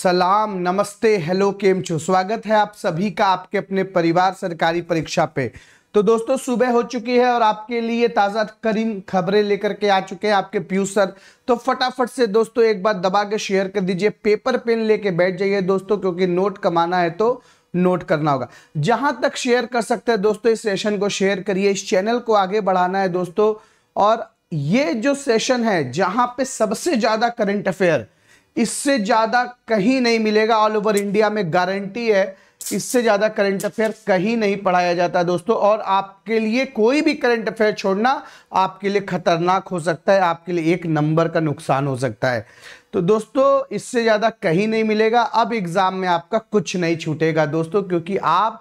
सलाम नमस्ते हेलो केम छो स्वागत है आप सभी का आपके अपने परिवार सरकारी परीक्षा पे तो दोस्तों सुबह हो चुकी है और आपके लिए ताज़ा करीम खबरें लेकर के आ चुके हैं आपके पीयू सर तो फटाफट से दोस्तों एक बार दबा के शेयर कर दीजिए पेपर पेन लेके बैठ जाइए दोस्तों क्योंकि नोट कमाना है तो नोट करना होगा जहां तक शेयर कर सकते हैं दोस्तों इस सेशन को शेयर करिए इस चैनल को आगे बढ़ाना है दोस्तों और ये जो सेशन है जहां पे सबसे ज्यादा करंट अफेयर इससे ज़्यादा कहीं नहीं मिलेगा ऑल ओवर इंडिया में गारंटी है इससे ज़्यादा करंट अफेयर कहीं नहीं पढ़ाया जाता दोस्तों और आपके लिए कोई भी करंट अफेयर छोड़ना आपके लिए खतरनाक हो सकता है आपके लिए एक नंबर का नुकसान हो सकता है तो दोस्तों इससे ज़्यादा कहीं नहीं मिलेगा अब एग्ज़ाम में आपका कुछ नहीं छूटेगा दोस्तों क्योंकि आप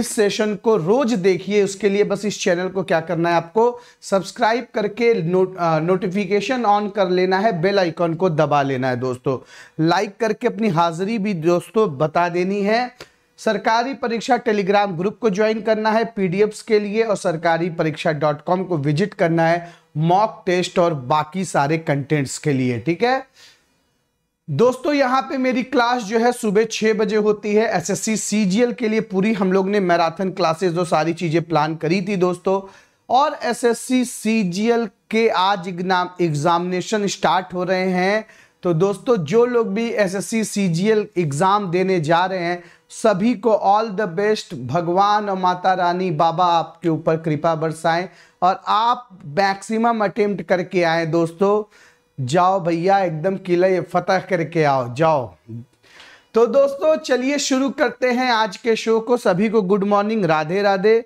इस सेशन को रोज देखिए उसके लिए बस इस चैनल को क्या करना है आपको सब्सक्राइब करके नो, आ, नोटिफिकेशन ऑन कर लेना है बेल आइकॉन को दबा लेना है दोस्तों लाइक करके अपनी हाजिरी भी दोस्तों बता देनी है सरकारी परीक्षा टेलीग्राम ग्रुप को ज्वाइन करना है पीडीएफ्स के लिए और सरकारी परीक्षा डॉट कॉम को विजिट करना है मॉक टेस्ट और बाकी सारे कंटेंट्स के लिए ठीक है दोस्तों यहाँ पे मेरी क्लास जो है सुबह छः बजे होती है एसएससी सीजीएल के लिए पूरी हम लोग ने मैराथन क्लासेस जो सारी चीज़ें प्लान करी थी दोस्तों और एसएससी सीजीएल के आज एग्जाम एग्जामिनेशन स्टार्ट हो रहे हैं तो दोस्तों जो लोग भी एसएससी सीजीएल एग्ज़ाम देने जा रहे हैं सभी को ऑल द बेस्ट भगवान और माता रानी बाबा आपके ऊपर कृपा बरसाएँ और आप मैक्सिमम अटेम्प्ट करके आएँ दोस्तों जाओ भैया एकदम किले फतह करके आओ जाओ तो दोस्तों चलिए शुरू करते हैं आज के शो को सभी को गुड मॉर्निंग राधे राधे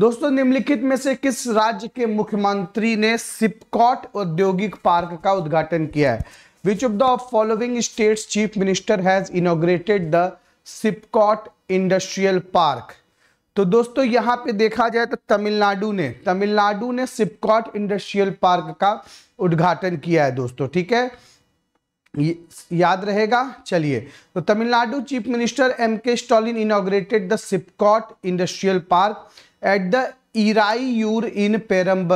दोस्तों निम्नलिखित में से किस राज्य के मुख्यमंत्री ने सिपकॉट औद्योगिक पार्क का उद्घाटन किया है which of the following states chief minister has inaugurated the SIPCOT industrial park तो दोस्तों यहाँ पे देखा जाए तो तमिलनाडु ने तमिलनाडु ने सिपकॉट इंडस्ट्रियल पार्क का उद्घाटन किया है दोस्तों ठीक है याद रहेगा चलिए तो Tamil Nadu chief minister M K Stalin inaugurated the SIPCOT industrial park at the Iraiyur in Peramb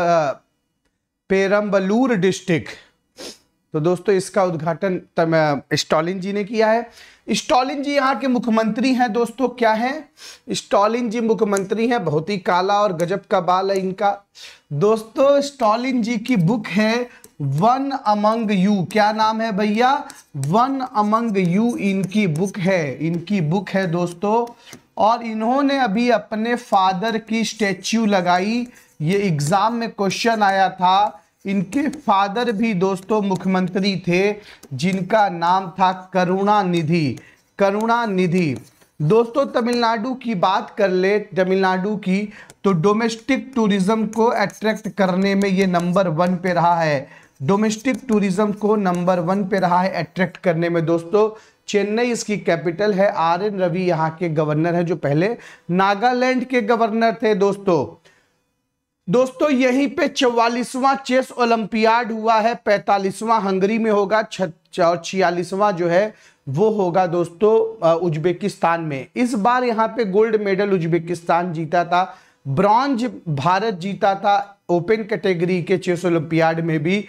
Perambalur district तो दोस्तों इसका उद्घाटन स्टॉलिन जी ने किया है स्टालिन जी यहाँ के मुख्यमंत्री हैं दोस्तों क्या है स्टालिन जी मुख्यमंत्री हैं बहुत ही काला और गजब का बाल है इनका दोस्तों स्टालिन जी की बुक है वन अमंग यू क्या नाम है भैया वन अमंग यू इनकी बुक है इनकी बुक है दोस्तों और इन्होंने अभी अपने फादर की स्टैच्यू लगाई ये एग्जाम में क्वेश्चन आया था इनके फादर भी दोस्तों मुख्यमंत्री थे जिनका नाम था करुणानिधि करुणानिधि दोस्तों तमिलनाडु की बात कर ले तमिलनाडु की तो डोमेस्टिक टूरिज्म को अट्रैक्ट करने में ये नंबर वन पे रहा है डोमेस्टिक टूरिज्म को नंबर वन पे रहा है अट्रैक्ट करने में दोस्तों चेन्नई इसकी कैपिटल है आर एन रवि यहाँ के गवर्नर हैं जो पहले नागालैंड के गवर्नर थे दोस्तों दोस्तों यहीं पे चौवालीसवां चेस ओलंपियाड हुआ है पैंतालीसवां हंगरी में होगा और छियालीसवां जो है वो होगा दोस्तों उज्बेकिस्तान में इस बार यहाँ पे गोल्ड मेडल उज्बेकिस्तान जीता था ब्रॉन्ज भारत जीता था ओपन कैटेगरी के चेस ओलंपियाड में भी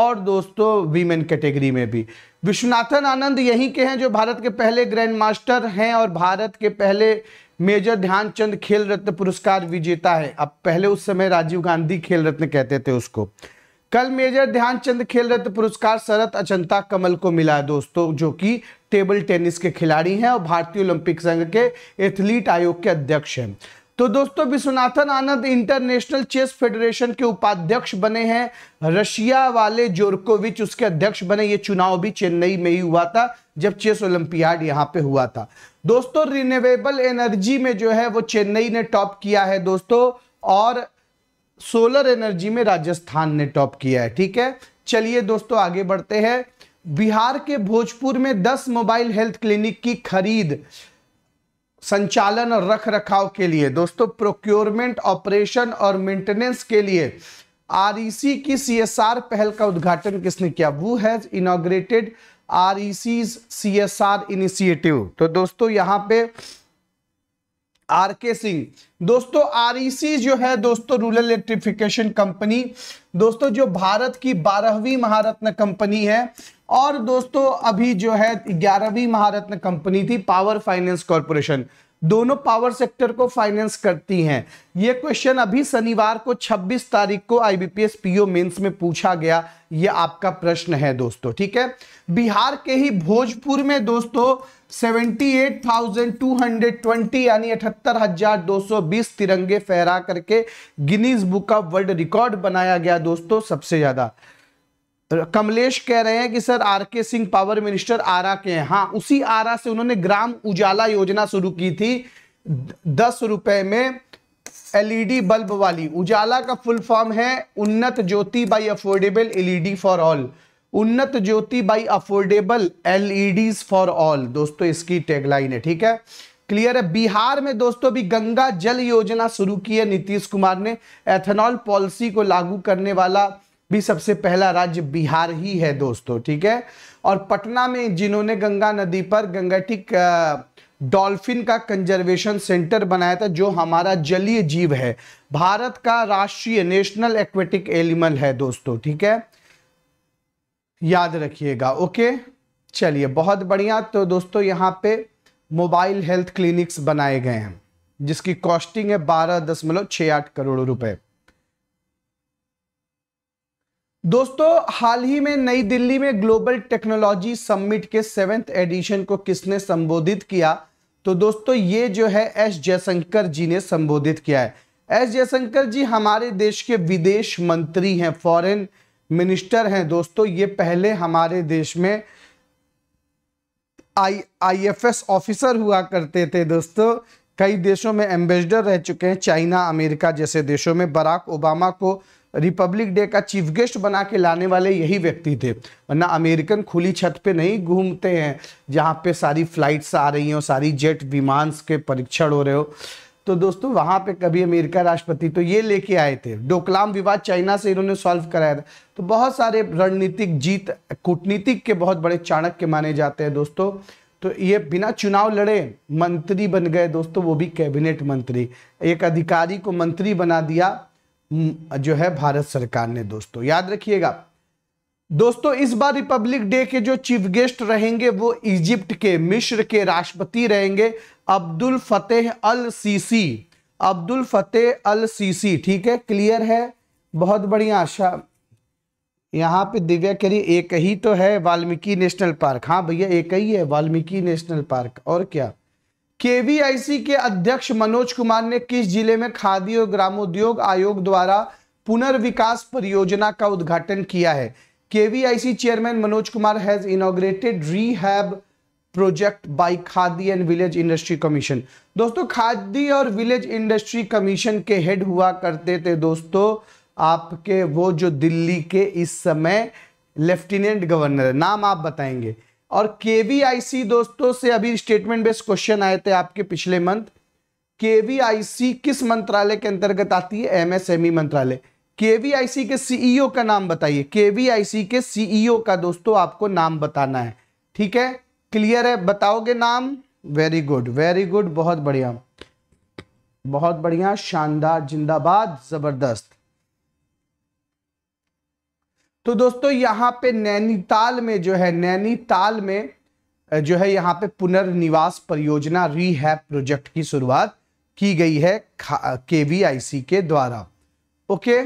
और दोस्तों वीमेन कैटेगरी में भी विश्वनाथन आनंद यहीं के हैं जो भारत के पहले ग्रैंड मास्टर हैं और भारत के पहले मेजर ध्यानचंद खेल रत्न पुरस्कार विजेता है अब पहले उस समय राजीव गांधी खेल रत्न कहते थे उसको कल मेजर ध्यानचंद खेल रत्न पुरस्कार शरत अचंता कमल को मिला है दोस्तों जो कि टेबल टेनिस के खिलाड़ी हैं और भारतीय ओलंपिक संघ के एथलीट आयोग के अध्यक्ष हैं तो दोस्तों Viswanathan Anand international chess federation के उपाध्यक्ष बने हैं रशिया वाले जोरकोविच उसके अध्यक्ष बने ये चुनाव भी चेन्नई में ही हुआ था जब चेस ओलंपियाड यहाँ पे हुआ था दोस्तों रिन्यूएबल एनर्जी में जो है वो चेन्नई ने टॉप किया है दोस्तों और सोलर एनर्जी में राजस्थान ने टॉप किया है ठीक है चलिए दोस्तों आगे बढ़ते हैं बिहार के भोजपुर में 10 मोबाइल हेल्थ क्लिनिक की खरीद संचालन और रख रखाव के लिए दोस्तों प्रोक्योरमेंट ऑपरेशन और मेंटेनेंस के लिए आरईसी e की सीएसआर पहल का उद्घाटन किसने किया वो has inaugurated R E C C S R initiative तो दोस्तों यहां पे आर के सिंह दोस्तों आर e जो है दोस्तों रूरल इलेक्ट्रिफिकेशन कंपनी दोस्तों जो भारत की बारहवीं महारत्न कंपनी है और दोस्तों अभी जो है ग्यारहवीं महारत्न कंपनी थी पावर फाइनेंस कॉरपोरेशन दोनों पावर सेक्टर को फाइनेंस करती हैं ये क्वेश्चन अभी शनिवार को 26 तारीख को आईबीपीएस पीओ मेंस में पूछा गया ये आपका प्रश्न है दोस्तों ठीक है बिहार के ही भोजपुर में दोस्तों 78,220 यानी अठहत्तर हजार दो सौ बीस तिरंगे फहरा करके Guinness book of world record बनाया गया दोस्तों सबसे ज्यादा कमलेश कह रहे हैं कि सर आर के सिंह पावर मिनिस्टर आरा के हैं हाँ उसी आरा से उन्होंने ग्राम उजाला योजना शुरू की थी दस रुपए में एलईडी बल्ब वाली उजाला का फुल फॉर्म है Unnat Jyoti by affordable LED for all Unnat Jyoti by affordable LED for all दोस्तों इसकी टेगलाइन है ठीक है क्लियर है बिहार में दोस्तों भी गंगा जल योजना शुरू की है नीतीश कुमार ने एथेनॉल पॉलिसी को लागू करने वाला भी सबसे पहला राज्य बिहार ही है दोस्तों ठीक है और पटना में जिन्होंने गंगा नदी पर गंगाटिक डॉल्फिन का कंजर्वेशन सेंटर बनाया था जो हमारा जलीय जीव है भारत का राष्ट्रीय नेशनल एक्वेटिक एनिमल है दोस्तों ठीक है याद रखिएगा ओके चलिए बहुत बढ़िया तो दोस्तों यहाँ पे मोबाइल हेल्थ क्लिनिक्स बनाए गए हैं जिसकी कॉस्टिंग है बारह दशमलव छः आठ करोड़ रुपए दोस्तों हाल ही में नई दिल्ली में ग्लोबल टेक्नोलॉजी समिट के सेवेंथ एडिशन को किसने संबोधित किया तो दोस्तों ये जो है एस जयशंकर जी ने संबोधित किया है एस जयशंकर जी हमारे देश के विदेश मंत्री हैं फॉरेन मिनिस्टर हैं दोस्तों ये पहले हमारे देश में आई आईएफएस ऑफिसर हुआ करते थे दोस्तों कई देशों में एम्बेसडर रह चुके हैं चाइना अमेरिका जैसे देशों में बराक ओबामा को रिपब्लिक डे का चीफ गेस्ट बना के लाने वाले यही व्यक्ति थे वरना अमेरिकन खुली छत पे नहीं घूमते हैं जहाँ पे सारी फ्लाइट्स आ रही हो सारी जेट विमान के परीक्षण हो रहे हो तो दोस्तों वहाँ पे कभी अमेरिका राष्ट्रपति तो ये लेके आए थे डोकलाम विवाद चाइना से इन्होंने सॉल्व कराया था तो बहुत सारे रणनीतिक जीत कूटनीतिक के बहुत बड़े चाणक्य माने जाते हैं दोस्तों तो ये बिना चुनाव लड़े मंत्री बन गए दोस्तों वो भी कैबिनेट मंत्री एक अधिकारी को मंत्री बना दिया जो है भारत सरकार ने दोस्तों याद रखिएगा दोस्तों इस बार रिपब्लिक डे के जो चीफ गेस्ट रहेंगे वो इजिप्ट के मिश्र के राष्ट्रपति रहेंगे Abdul Fattah al Sisi Abdul Fattah al Sisi ठीक है क्लियर है बहुत बढ़िया आशा यहाँ पे दिव्या करी एक ही तो है वाल्मीकि नेशनल पार्क हाँ भैया एक ही है वाल्मीकि नेशनल पार्क और क्या केवीआईसी के अध्यक्ष मनोज कुमार ने किस जिले में खादी और ग्रामोद्योग आयोग द्वारा पुनर्विकास परियोजना का उद्घाटन किया है KVIC chairman Manoj Kumar has inaugurated rehab project by Khadi and village industry commission दोस्तों खादी और विलेज इंडस्ट्री कमीशन के हेड हुआ करते थे दोस्तों आपके वो जो दिल्ली के इस समय लेफ्टिनेंट गवर्नर नाम आप बताएंगे और केवीआईसी दोस्तों से अभी स्टेटमेंट बेस्ड क्वेश्चन आए थे आपके पिछले मंथ केवीआईसी किस मंत्रालय के अंतर्गत आती है एमएसएमई e मंत्रालय केवीआईसी के सीईओ e का नाम बताइए केवीआईसी के सीईओ e का दोस्तों आपको नाम बताना है ठीक है क्लियर है बताओगे नाम वेरी गुड वेरी गुड बहुत बढ़िया बहुत बढ़िया शानदार जिंदाबाद जबरदस्त तो दोस्तों यहाँ पे नैनीताल में जो है नैनीताल में जो है यहाँ पे पुनर्निवास परियोजना रीहैप प्रोजेक्ट की शुरुआत की गई है के के द्वारा ओके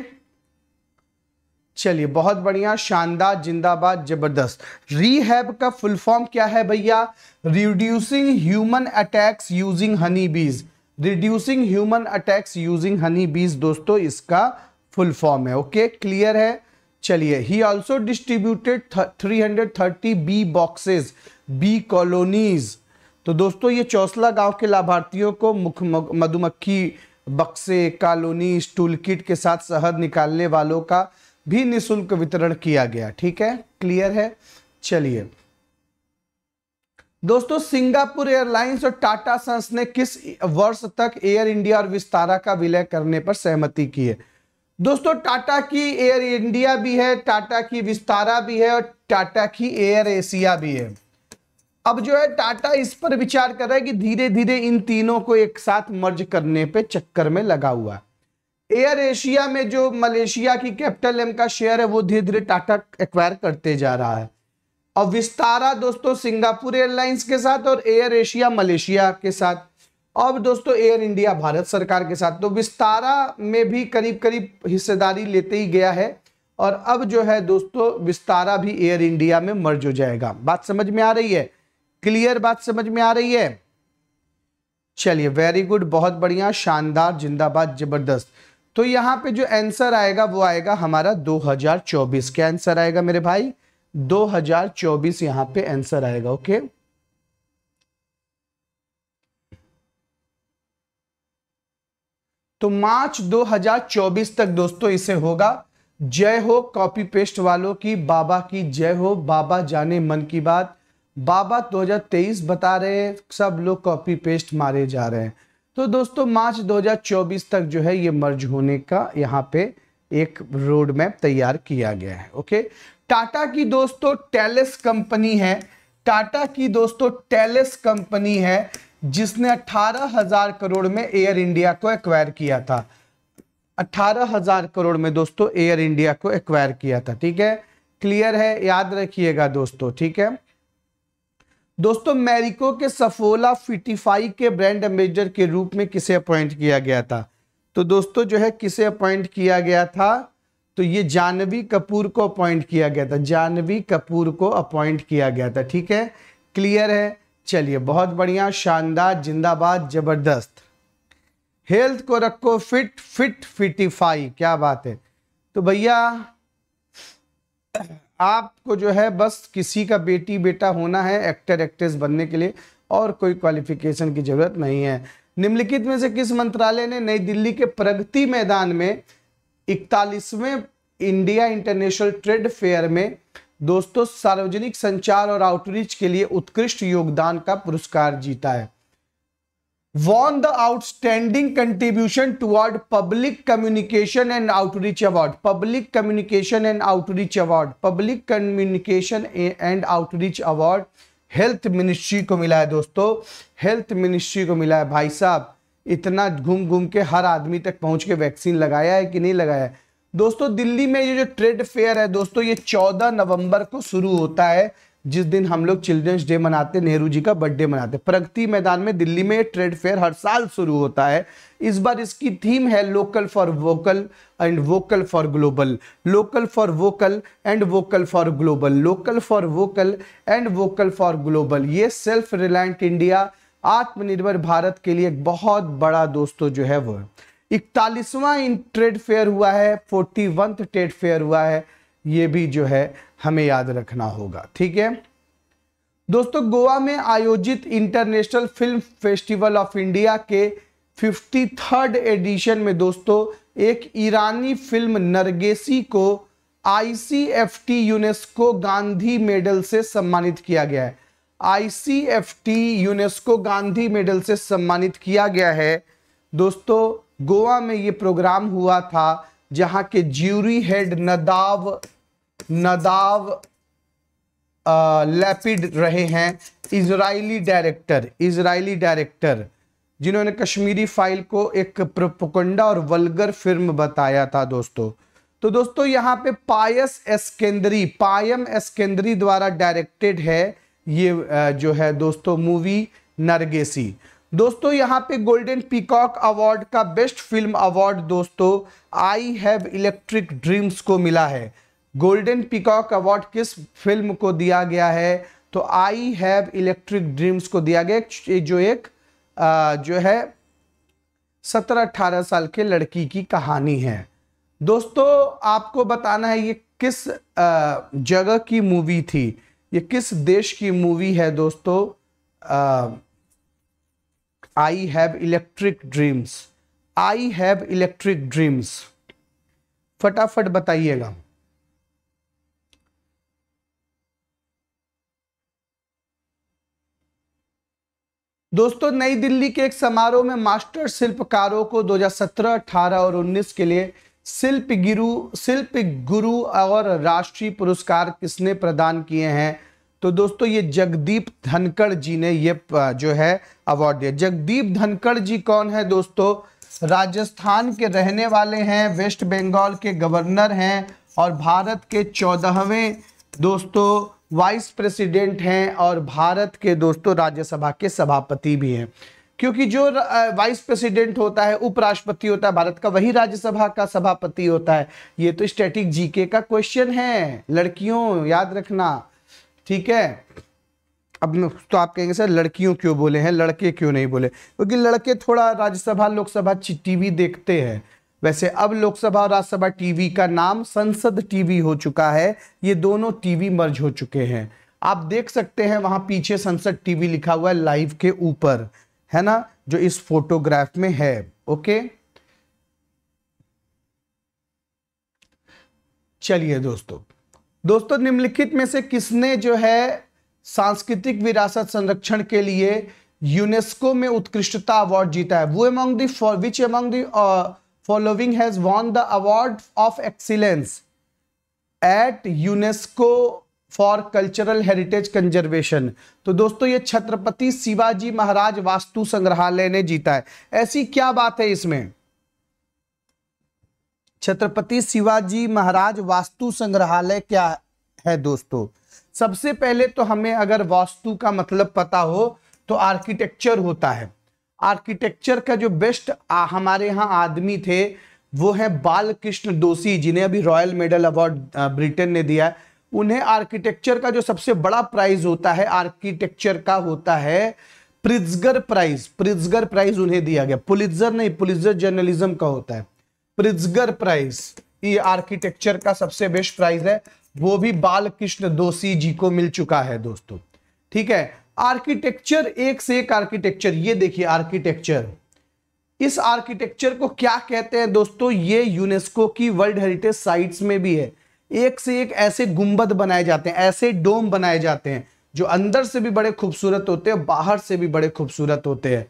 चलिए बहुत बढ़िया शानदार जिंदाबाद जबरदस्त रीहैब का फुल फॉर्म क्या है भैया reducing human attacks using honey bees reducing human attacks using honey bees दोस्तों इसका फुल फॉर्म है ओके क्लियर है चलिए he also distributed three hundred thirty bee boxes bee colonies तो दोस्तों ये चौसला गांव के लाभार्थियों को मुख मधुमक्खी बक्से कॉलोनी टूल किट के साथ शहद निकालने वालों का भी निशुल्क वितरण किया गया ठीक है क्लियर है चलिए दोस्तों सिंगापुर एयरलाइंस और टाटा सन्स ने किस वर्ष तक एयर इंडिया और विस्तारा का विलय करने पर सहमति की है दोस्तों टाटा की एयर इंडिया भी है टाटा की विस्तारा भी है और टाटा की एयर एशिया भी है अब जो है टाटा इस पर विचार कर रहा है कि धीरे धीरे इन तीनों को एक साथ मर्ज करने पे चक्कर में लगा हुआ एयर एशिया में जो मलेशिया की कैपिटल एम का शेयर है वो धीरे धीरे टाटा एक्वायर करते जा रहा है और विस्तारा दोस्तों सिंगापुर एयरलाइंस के साथ और एयर एशिया मलेशिया के साथ अब दोस्तों एयर इंडिया भारत सरकार के साथ तो विस्तारा में भी करीब करीब हिस्सेदारी लेते ही गया है और अब जो है दोस्तों विस्तारा भी एयर इंडिया में मर्ज हो जाएगा बात समझ में आ रही है क्लियर बात समझ में आ रही है चलिए वेरी गुड बहुत बढ़िया शानदार जिंदाबाद जबरदस्त तो यहाँ पे जो आंसर आएगा वो आएगा हमारा 2024 क्या आंसर आएगा मेरे भाई 2024 यहाँ पे आंसर आएगा ओके okay? तो मार्च 2024 तक दोस्तों इसे होगा जय हो कॉपी पेस्ट वालों की बाबा की जय हो बाबा जाने मन की बात बाबा 2023 बता रहे हैं सब लोग कॉपी पेस्ट मारे जा रहे हैं तो दोस्तों मार्च 2024 तक जो है ये मर्ज होने का यहाँ पे एक रोड मैप तैयार किया गया है ओके टाटा की दोस्तों टेलेस कंपनी है टाटा की दोस्तों टेलेस कंपनी है जिसने 18,000 करोड़ में एयर इंडिया को एक्वायर किया था 18,000 करोड़ में दोस्तों एयर इंडिया को एक्वायर किया था ठीक है क्लियर है याद रखिएगा दोस्तों ठीक है दोस्तों मैरिको के सफोला फिटिफाई के ब्रांड एम्बेसडर के रूप में किसे अपॉइंट किया गया था तो दोस्तों जो है किसे अपॉइंट किया गया था तो ये जानवी कपूर को अपॉइंट किया गया था जानवी कपूर को अपॉइंट किया गया था ठीक है क्लियर है चलिए बहुत बढ़िया शानदार जिंदाबाद जबरदस्त हेल्थ को रखो फिट फिट फिटिफाई क्या बात है तो भैया आपको जो है बस किसी का बेटी बेटा होना है एक्टर एक्ट्रेस बनने के लिए और कोई क्वालिफिकेशन की जरूरत नहीं है निम्नलिखित में से किस मंत्रालय ने नई दिल्ली के प्रगति मैदान में इकतालीसवें इंडिया इंटरनेशनल ट्रेड फेयर में दोस्तों सार्वजनिक संचार और आउटरीच के लिए उत्कृष्ट योगदान का पुरस्कार जीता है won the outstanding contribution toward public communication and outreach award public communication and outreach award public communication and outreach award health ministry को मिला है दोस्तों हेल्थ मिनिस्ट्री को मिला है भाई साहब इतना घूम घूम के हर आदमी तक पहुंच के वैक्सीन लगाया है कि नहीं लगाया है दोस्तों दिल्ली में ये जो ट्रेड फेयर है दोस्तों ये 14 नवंबर को शुरू होता है जिस दिन हम लोग चिल्ड्रंस डे मनाते नेहरू जी का बर्थडे मनाते प्रगति मैदान में दिल्ली में ट्रेड फेयर हर साल शुरू होता है इस बार इसकी थीम है local for vocal and vocal for global local for vocal and vocal for global local for vocal and vocal for global ये self reliant India Atmanirbhar Bharat के लिए एक बहुत बड़ा दोस्तों जो है वो है इकतालीसवां इन ट्रेड फेयर हुआ है फोर्टी ट्रेड फेयर हुआ है ये भी जो है हमें याद रखना होगा ठीक है दोस्तों गोवा में आयोजित international film festival of India के फिफ्टी थर्ड एडिशन में दोस्तों एक ईरानी फिल्म नरगेसी को आईसीएफटी यूनेस्को गांधी मेडल से सम्मानित किया गया है आईसीएफटी यूनेस्को गांधी मेडल से सम्मानित किया गया है दोस्तों गोवा में ये प्रोग्राम हुआ था जहां के jury head Nadav Nadav Lapid रहे हैं इजरायली डायरेक्टर इजरायली डायरेक्टर जिन्होंने कश्मीरी फाइल को एक प्रपोकंडा और वल्गर फिल्म बताया था दोस्तों तो दोस्तों यहाँ पे पायस एसकेंद्री पायम एसकेंद्री द्वारा डायरेक्टेड है ये जो है दोस्तों मूवी नरगेसी दोस्तों यहाँ पे गोल्डन पीकॉक अवार्ड का बेस्ट फिल्म अवार्ड दोस्तों आई हैव इलेक्ट्रिक ड्रीम्स को मिला है गोल्डन पीकॉक अवार्ड किस फिल्म को दिया गया है तो आई हैव इलेक्ट्रिक ड्रीम्स को दिया गया जो एक आ, जो है सत्रह अठारह साल के लड़की की कहानी है दोस्तों आपको बताना है ये किस जगह की मूवी थी ये किस देश की मूवी है दोस्तों आ, I have electric dreams I have electric dreams फटाफट बताइएगा दोस्तों नई दिल्ली के एक समारोह में मास्टर शिल्पकारों को 2017, 18 और 19 के लिए शिल्प गिरु शिल्प गुरु और राष्ट्रीय पुरस्कार किसने प्रदान किए हैं तो दोस्तों ये जगदीप धनखड़ जी ने ये जो है अवार्ड दिया जगदीप धनखड़ जी कौन है दोस्तों राजस्थान के रहने वाले हैं वेस्ट बंगाल के गवर्नर हैं और भारत के चौदहवें दोस्तों वाइस प्रेसिडेंट हैं और भारत के दोस्तों राज्यसभा के सभापति भी हैं क्योंकि जो वाइस प्रेसिडेंट होता है उपराष्ट्रपति होता है भारत का वही राज्यसभा का सभापति होता है ये तो स्टैटिक जीके का क्वेश्चन है लड़कियों याद रखना ठीक है अब तो आप कहेंगे सर लड़कियों क्यों बोले हैं लड़के क्यों नहीं बोले क्योंकि लड़के थोड़ा राज्यसभा लोकसभा टीवी देखते हैं वैसे अब लोकसभा और राज्यसभा टीवी का नाम संसद टीवी हो चुका है ये दोनों टीवी मर्ज हो चुके हैं आप देख सकते हैं वहां पीछे संसद टीवी लिखा हुआ है लाइव के ऊपर है ना जो इस फोटोग्राफ में है ओके चलिए दोस्तों दोस्तों निम्नलिखित में से किसने जो है सांस्कृतिक विरासत संरक्षण के लिए यूनेस्को में उत्कृष्टता अवार्ड जीता है वो among the which among the has won the award of excellence at UNESCO for cultural heritage conservation तो दोस्तों ये छत्रपति शिवाजी महाराज वास्तु संग्रहालय ने जीता है ऐसी क्या बात है इसमें छत्रपति शिवाजी महाराज वास्तु संग्रहालय क्या है दोस्तों सबसे पहले तो हमें अगर वास्तु का मतलब पता हो तो आर्किटेक्चर होता है आर्किटेक्चर का जो बेस्ट हमारे यहाँ आदमी थे वो है बाल कृष्ण दोषी जिन्हें अभी रॉयल मेडल अवार्ड ब्रिटेन ने दिया है उन्हें आर्किटेक्चर का जो सबसे बड़ा प्राइज होता है आर्किटेक्चर का होता है प्रिजगर प्राइज प्रिजगर प्राइज उन्हें दिया गया पुलिजर नहीं पुलिजर जर्नलिज्म का होता है प्रिजगर प्राइज ये आर्किटेक्चर का सबसे बेस्ट प्राइज है वो भी बालकृष्ण दोषी जी को मिल चुका है दोस्तों ठीक है आर्किटेक्चर एक से एक आर्किटेक्चर ये देखिए आर्किटेक्चर इस आर्किटेक्चर को क्या कहते हैं दोस्तों ये यूनेस्को की वर्ल्ड हेरिटेज साइट्स में भी है एक से एक ऐसे गुंबद बनाए जाते हैं ऐसे डोम बनाए जाते हैं जो अंदर से भी बड़े खूबसूरत होते हैं बाहर से भी बड़े खूबसूरत होते हैं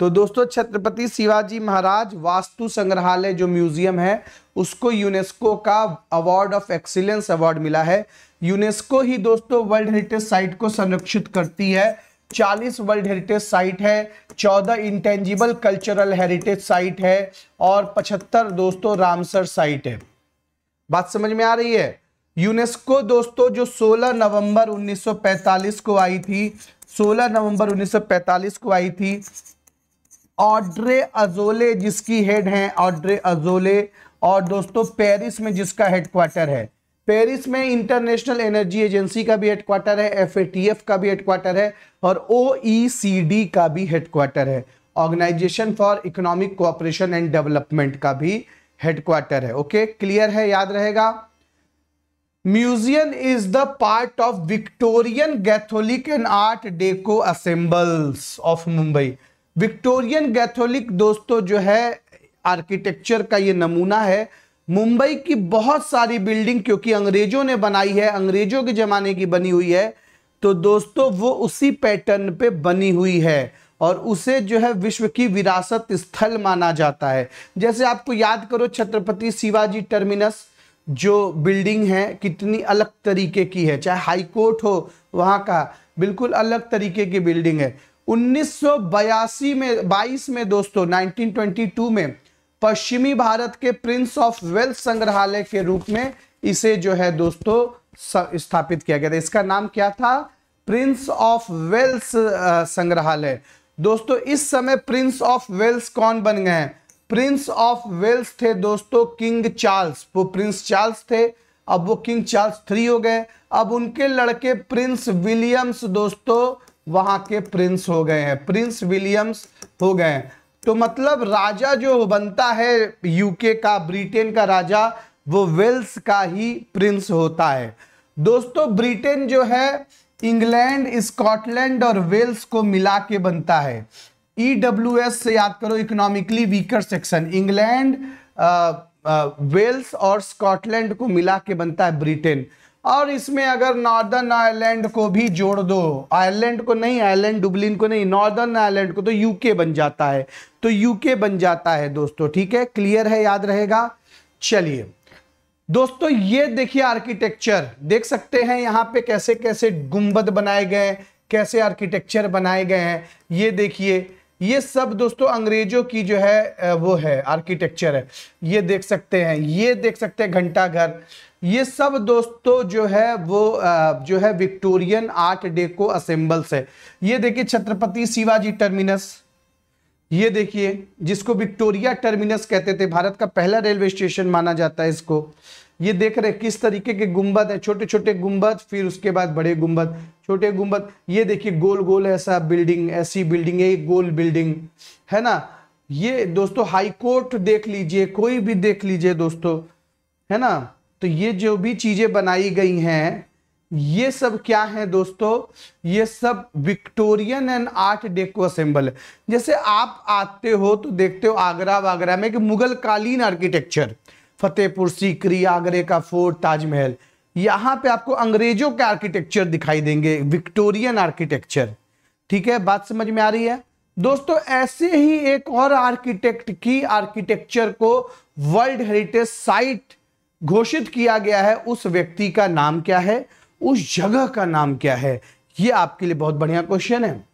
तो दोस्तों छत्रपति शिवाजी महाराज वास्तु संग्रहालय जो म्यूजियम है उसको यूनेस्को का अवार्ड ऑफ एक्सीलेंस अवार्ड मिला है यूनेस्को ही दोस्तों वर्ल्ड हेरिटेज साइट को संरक्षित करती है 40 वर्ल्ड हेरिटेज साइट है 14 इंटेंजिबल कल्चरल हेरिटेज साइट है और 75 दोस्तों रामसर साइट है बात समझ में आ रही है यूनेस्को दोस्तों जो 16 नवंबर 1945 को आई थी 16 नवंबर 1945 को आई थी ऑड्रे अजोले जिसकी हेड है ऑड्रे अजोले और दोस्तों पेरिस में जिसका हेडक्वार्टर है पेरिस में इंटरनेशनल एनर्जी एजेंसी का भी हेडक्वार्टर है एफ का भी हेडक्वार्टर है और ओ e का भी हेडक्वार्टर है organisation for economic cooperation and development का भी हेडक्वार्टर है ओके क्लियर है याद रहेगा museum is the part of Victorian Catholic and art deco ensembles of Mumbai Victorian Catholic दोस्तों जो है आर्किटेक्चर का ये नमूना है मुंबई की बहुत सारी बिल्डिंग क्योंकि अंग्रेजों ने बनाई है अंग्रेजों के ज़माने की बनी हुई है तो दोस्तों वो उसी पैटर्न पे बनी हुई है और उसे जो है विश्व की विरासत स्थल माना जाता है जैसे आपको याद करो छत्रपति शिवाजी टर्मिनस जो बिल्डिंग है कितनी अलग तरीके की है चाहे हाई कोर्ट हो वहाँ का बिल्कुल अलग तरीके की बिल्डिंग है 1982 में 22 में दोस्तों 1922 में पश्चिमी भारत के प्रिंस ऑफ वेल्स संग्रहालय के रूप में इसे जो है दोस्तों स्थापित किया गया था इसका नाम क्या था प्रिंस ऑफ वेल्स संग्रहालय दोस्तों इस समय प्रिंस ऑफ वेल्स कौन बन गए हैं प्रिंस ऑफ वेल्स थे दोस्तों किंग चार्ल्स वो प्रिंस चार्ल्स थे अब वो किंग चार्ल्स थ्री हो गए अब उनके लड़के प्रिंस विलियम्स दोस्तों वहां के प्रिंस हो गए हैं प्रिंस विलियम्स हो गए हैं तो मतलब राजा जो बनता है यूके का ब्रिटेन का राजा वो वेल्स का ही प्रिंस होता है दोस्तों ब्रिटेन जो है इंग्लैंड स्कॉटलैंड और वेल्स को मिला के बनता है ई डब्ल्यू एस से याद करो economically weaker section England Wales और स्कॉटलैंड को मिला के बनता है ब्रिटेन और इसमें अगर नॉर्दर्न आयरलैंड को भी जोड़ दो आयरलैंड को नहीं आयरलैंड डुबलिन को नहीं नॉर्दर्न आयरलैंड को तो यूके बन जाता है तो यूके बन जाता है दोस्तों ठीक है क्लियर है याद रहेगा चलिए दोस्तों ये देखिए आर्किटेक्चर देख सकते हैं यहाँ पे कैसे कैसे गुंबद बनाए गए कैसे आर्किटेक्चर बनाए गए हैं ये देखिए ये सब दोस्तों अंग्रेजों की जो है वो है आर्किटेक्चर है ये देख सकते हैं ये देख सकते हैं घंटा घर ये सब दोस्तों जो है वो जो है विक्टोरियन आर्ट डेको असेंबल्स है ये देखिए छत्रपति शिवाजी टर्मिनस ये देखिए जिसको विक्टोरिया टर्मिनस कहते थे भारत का पहला रेलवे स्टेशन माना जाता है इसको ये देख रहे किस तरीके के गुंबद है छोटे छोटे गुंबद फिर उसके बाद बड़े गुंबद छोटे गुंबद ये देखिए गोल गोल ऐसा बिल्डिंग ऐसी बिल्डिंग है गोल बिल्डिंग है ना ये दोस्तों हाईकोर्ट देख लीजिए कोई भी देख लीजिए दोस्तों है ना तो ये जो भी चीज़ें बनाई गई हैं ये सब क्या है दोस्तों ये सब Victorian and art deco ensemble जैसे आप आते हो तो देखते हो आगरा वागरा में कि मुगल कालीन आर्किटेक्चर फतेहपुर सीकरी आगरे का फोर्ट ताजमहल यहाँ पे आपको अंग्रेजों के आर्किटेक्चर दिखाई देंगे विक्टोरियन आर्किटेक्चर ठीक है बात समझ में आ रही है दोस्तों ऐसे ही एक और आर्किटेक्ट की आर्किटेक्चर को वर्ल्ड हेरिटेज साइट घोषित किया गया है उस व्यक्ति का नाम क्या है उस जगह का नाम क्या है ये आपके लिए बहुत बढ़िया क्वेश्चन है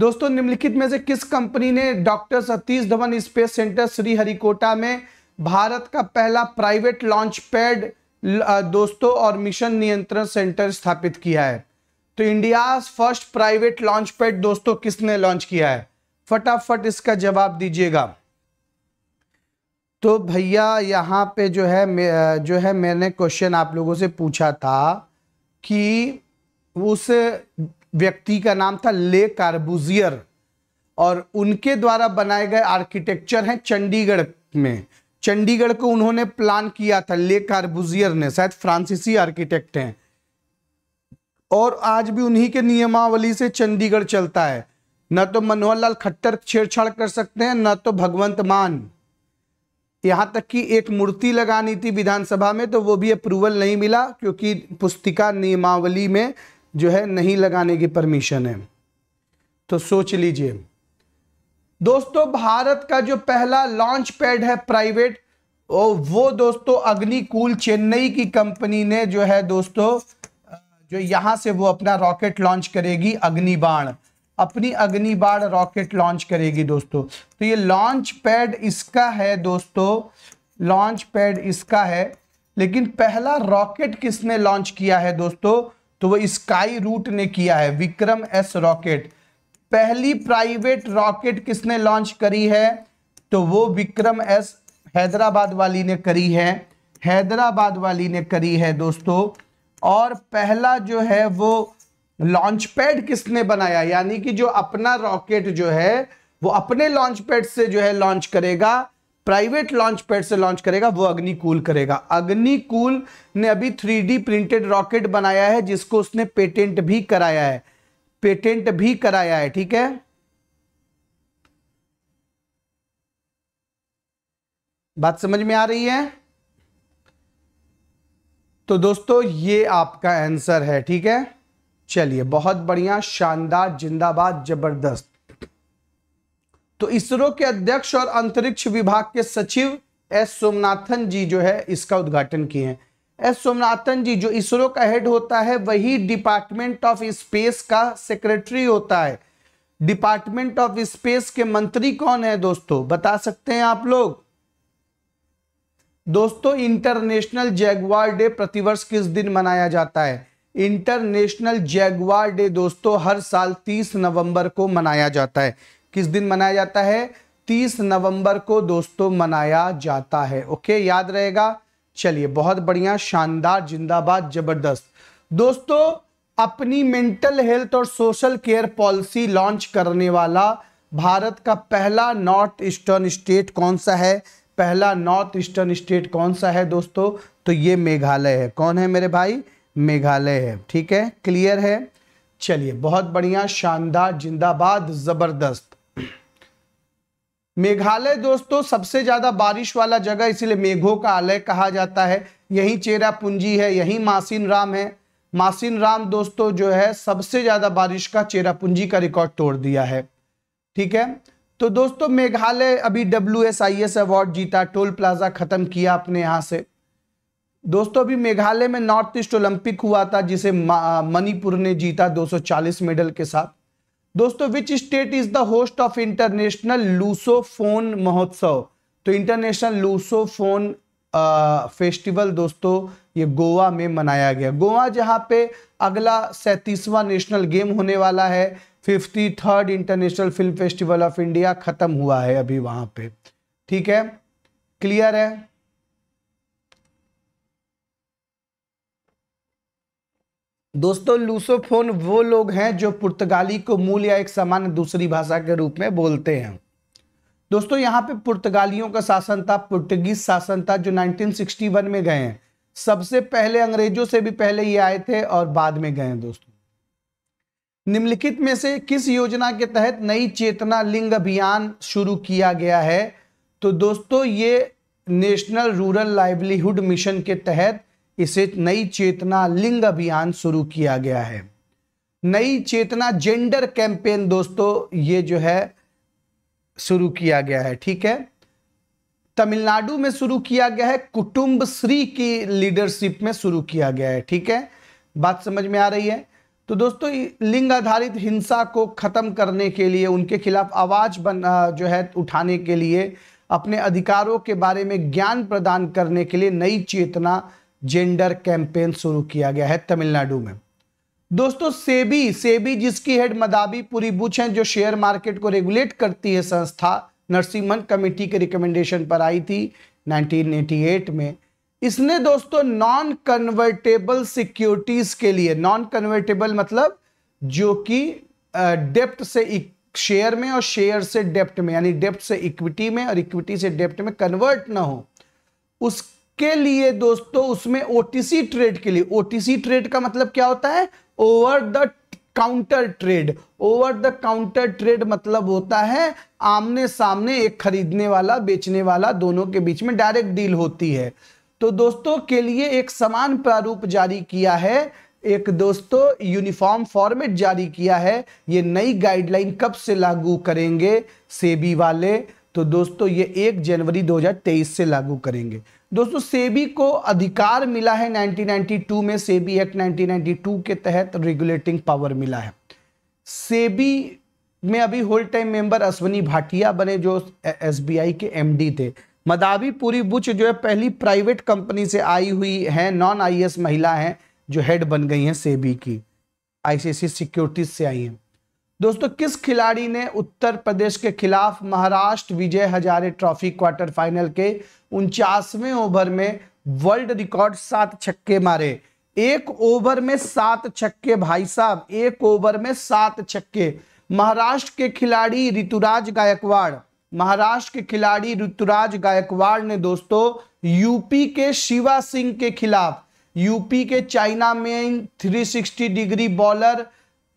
दोस्तों निम्नलिखित में से किस कंपनी ने doctor Satish Dhawan space centre Sriharikota में भारत का पहला प्राइवेट लॉन्च पैड दोस्तों और मिशन नियंत्रण सेंटर स्थापित किया है तो India first private launch pad दोस्तों किसने लॉन्च किया है फटाफट इसका जवाब दीजिएगा तो भैया यहाँ पे जो है जो है मैंने क्वेश्चन आप लोगों से पूछा था कि उस व्यक्ति का नाम था ले कार्बुजियर और उनके द्वारा बनाए गए आर्किटेक्चर हैं चंडीगढ़ में चंडीगढ़ को उन्होंने प्लान किया था ले कार्बुजियर ने शायद फ्रांसीसी आर्किटेक्ट हैं और आज भी उन्हीं के नियमावली से चंडीगढ़ चलता है न तो मनोहर लाल खट्टर छेड़छाड़ कर सकते हैं न तो भगवंत मान यहाँ तक कि एक मूर्ति लगानी थी विधानसभा में तो वो भी अप्रूवल नहीं मिला क्योंकि पुस्तिका नियमावली में जो है नहीं लगाने की परमिशन है तो सोच लीजिए दोस्तों भारत का जो पहला लॉन्च पैड है प्राइवेट वो दोस्तों अग्निकूल चेन्नई की कंपनी ने जो है दोस्तों जो यहां से वो अपना रॉकेट लॉन्च करेगी अग्निबाण अपनी अग्निबाण रॉकेट लॉन्च करेगी दोस्तों तो ये लॉन्च पैड इसका है दोस्तों लॉन्च पैड इसका है लेकिन पहला रॉकेट किसने लॉन्च किया है दोस्तों तो वो स्काई रूट ने किया है विक्रम एस रॉकेट पहली प्राइवेट रॉकेट किसने लॉन्च करी है तो वो विक्रम एस हैदराबाद वाली ने करी है हैदराबाद वाली ने करी है दोस्तों और पहला जो है वो लॉन्च पैड किसने बनाया यानी कि जो अपना रॉकेट जो है वो अपने लॉन्च पैड से जो है लॉन्च करेगा प्राइवेट लॉन्च पैड से लॉन्च करेगा वो अग्निकूल करेगा अग्निकूल ने अभी थ्री प्रिंटेड रॉकेट बनाया है जिसको उसने पेटेंट भी कराया है पेटेंट भी कराया है ठीक है बात समझ में आ रही है तो दोस्तों ये आपका आंसर है ठीक है चलिए बहुत बढ़िया शानदार जिंदाबाद जबरदस्त तो इसरो के अध्यक्ष और अंतरिक्ष विभाग के सचिव एस सोमनाथन जी जो है इसका उद्घाटन किए हैं एस सोमनाथन जी जो इसरो का हेड होता है वही डिपार्टमेंट ऑफ स्पेस का सेक्रेटरी होता है डिपार्टमेंट ऑफ स्पेस के मंत्री कौन है दोस्तों बता सकते हैं आप लोग दोस्तों इंटरनेशनल जैगवार डे प्रतिवर्ष किस दिन मनाया जाता है इंटरनेशनल जैगवार डे दोस्तों हर साल 30 नवंबर को मनाया जाता है किस दिन मनाया जाता है 30 नवंबर को दोस्तों मनाया जाता है ओके याद रहेगा चलिए बहुत बढ़िया शानदार जिंदाबाद जबरदस्त दोस्तों अपनी मेंटल हेल्थ और सोशल केयर पॉलिसी लॉन्च करने वाला भारत का पहला नॉर्थ ईस्टर्न स्टेट कौन सा है पहला नॉर्थ ईस्टर्न स्टेट कौन सा है दोस्तों तो ये मेघालय है कौन है मेरे भाई मेघालय है ठीक है क्लियर है चलिए बहुत बढ़िया शानदार जिंदाबाद जबरदस्त मेघालय दोस्तों सबसे ज्यादा बारिश वाला जगह इसीलिए मेघों का आलय कहा जाता है यही चेरा पूंजी है यही मासीन राम है मासिन राम दोस्तों जो है सबसे ज्यादा बारिश का चेरा पूंजी का रिकॉर्ड तोड़ दिया है ठीक है तो दोस्तों मेघालय अभी W S I S award जीता टोल प्लाजा खत्म किया अपने यहां से दोस्तों अभी मेघालय में नॉर्थ ईस्ट ओलंपिक हुआ था जिसे मणिपुर ने जीता 240 मेडल के साथ दोस्तों which state is the host of international lusophone महोत्सव तो इंटरनेशनल लूसोफोन फेस्टिवल दोस्तों ये गोवा में मनाया गया गोवा जहां पे अगला सैतीसवां नेशनल गेम होने वाला है fifty third international film festival of India ख़त्म हुआ है अभी वहां पे ठीक है क्लियर है दोस्तों लूसोफोन वो लोग हैं जो पुर्तगाली को मूल या एक सामान्य दूसरी भाषा के रूप में बोलते हैं दोस्तों यहाँ पे पुर्तगालियों का शासन था पुर्तगीज शासन था जो 1961 में गए हैं सबसे पहले अंग्रेजों से भी पहले ये आए थे और बाद में गए हैं दोस्तों निम्नलिखित में से किस योजना के तहत नई चेतना लिंग अभियान शुरू किया गया है तो दोस्तों ये नेशनल रूरल लाइवलीहुड मिशन के तहत इसे नई चेतना लिंग अभियान शुरू किया गया है नई चेतना जेंडर कैंपेन दोस्तों ये जो है शुरू किया गया है ठीक है तमिलनाडु में शुरू किया गया है कुटुंब श्री की लीडरशिप में शुरू किया गया है ठीक है बात समझ में आ रही है तो दोस्तों लिंग आधारित हिंसा को ख़त्म करने के लिए उनके खिलाफ आवाज़ बन जो है उठाने के लिए अपने अधिकारों के बारे में ज्ञान प्रदान करने के लिए नई चेतना जेंडर कैंपेन शुरू किया गया है तमिलनाडु में दोस्तों सेबी सेबी जिसकी हेड मदाबी पूरी बुच है जो शेयर मार्केट को रेगुलेट करती है संस्था नरसिम्हन कमेटी के रिकमेंडेशन पर आई थी 1988 में इसने दोस्तों नॉन कन्वर्टेबल सिक्योरिटीज के लिए नॉन कन्वर्टेबल मतलब जो कि डेप्ट से शेयर में और शेयर से डेप्ट में यानी डेप्ट से इक्विटी में और इक्विटी से डेप्ट में कन्वर्ट ना हो उस के लिए दोस्तों उसमें ओटीसी ट्रेड के लिए ओटीसी ट्रेड का मतलब क्या होता है over the counter trade over the counter trade मतलब होता है आमने सामने एक खरीदने वाला बेचने वाला दोनों के बीच में डायरेक्ट डील होती है तो दोस्तों के लिए एक समान प्रारूप जारी किया है एक दोस्तों यूनिफॉर्म फॉर्मेट जारी किया है ये नई गाइडलाइन कब से लागू करेंगे सेबी वाले तो दोस्तों ये एक जनवरी 2023 से लागू करेंगे दोस्तों सेबी को अधिकार मिला है 1992 में सेबी एक्ट 1992 के तहत रेगुलेटिंग पावर मिला है सेबी में अभी whole time member Ashwani Bhatia बने जो एसबीआई के एमडी थे मदावी पूरी बुच जो है पहली प्राइवेट कंपनी से आई हुई है नॉन आईएएस महिला हैं जो हेड बन गई हैं सेबी की आईसीसी सिक्योरिटीज से आई हैं दोस्तों किस खिलाड़ी ने उत्तर प्रदेश के खिलाफ Maharashtra Vijay Hazare trophy quarter final के उनचासवें ओवर में वर्ल्ड रिकॉर्ड सात छक्के मारे एक ओवर में सात छक्के भाई साहब एक ओवर में सात छक्के महाराष्ट्र के खिलाड़ी ऋतुराज गायकवाड़ महाराष्ट्र के खिलाड़ी ऋतुराज गायकवाड़ ने दोस्तों यूपी के शिवा सिंह के खिलाफ यूपी के चाइना में 360 डिग्री बॉलर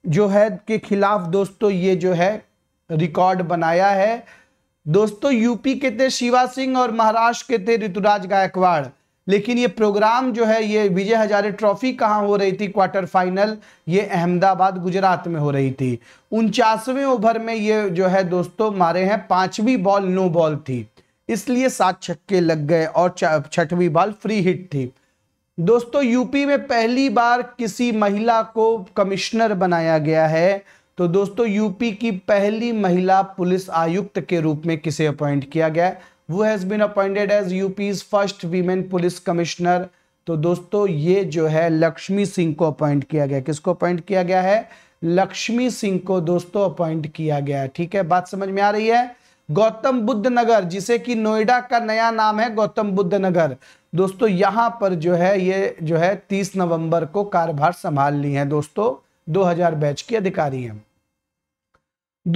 जो है के खिलाफ दोस्तों ये जो है रिकॉर्ड बनाया है दोस्तों यूपी के थे शिवा सिंह और महाराष्ट्र के थे ऋतुराज गायकवाड़ लेकिन ये प्रोग्राम जो है ये विजय हजारे ट्रॉफी कहाँ हो रही थी क्वार्टर फाइनल ये अहमदाबाद गुजरात में हो रही थी उनचासवें ओवर में ये जो है दोस्तों मारे हैं पांचवी बॉल नो बॉल थी इसलिए सात छक्के लग गए और छठवीं बॉल फ्री हिट थी दोस्तों यूपी में पहली बार किसी महिला को कमिश्नर बनाया गया है तो दोस्तों यूपी की पहली महिला पुलिस आयुक्त के रूप में किसे अपॉइंट किया गया वो has been appointed as UP first women police commissioner तो दोस्तों ये जो है लक्ष्मी सिंह को अपॉइंट किया गया किसको अपॉइंट किया गया है लक्ष्मी सिंह को दोस्तों अपॉइंट किया गया ठीक है बात समझ में आ रही है गौतम बुद्ध नगर जिसे कि नोएडा का नया नाम है गौतम बुद्ध नगर दोस्तों यहाँ पर जो है ये जो है 30 नवंबर को कार्यभार संभाल ली है दोस्तों 2000 बैच की अधिकारी हैं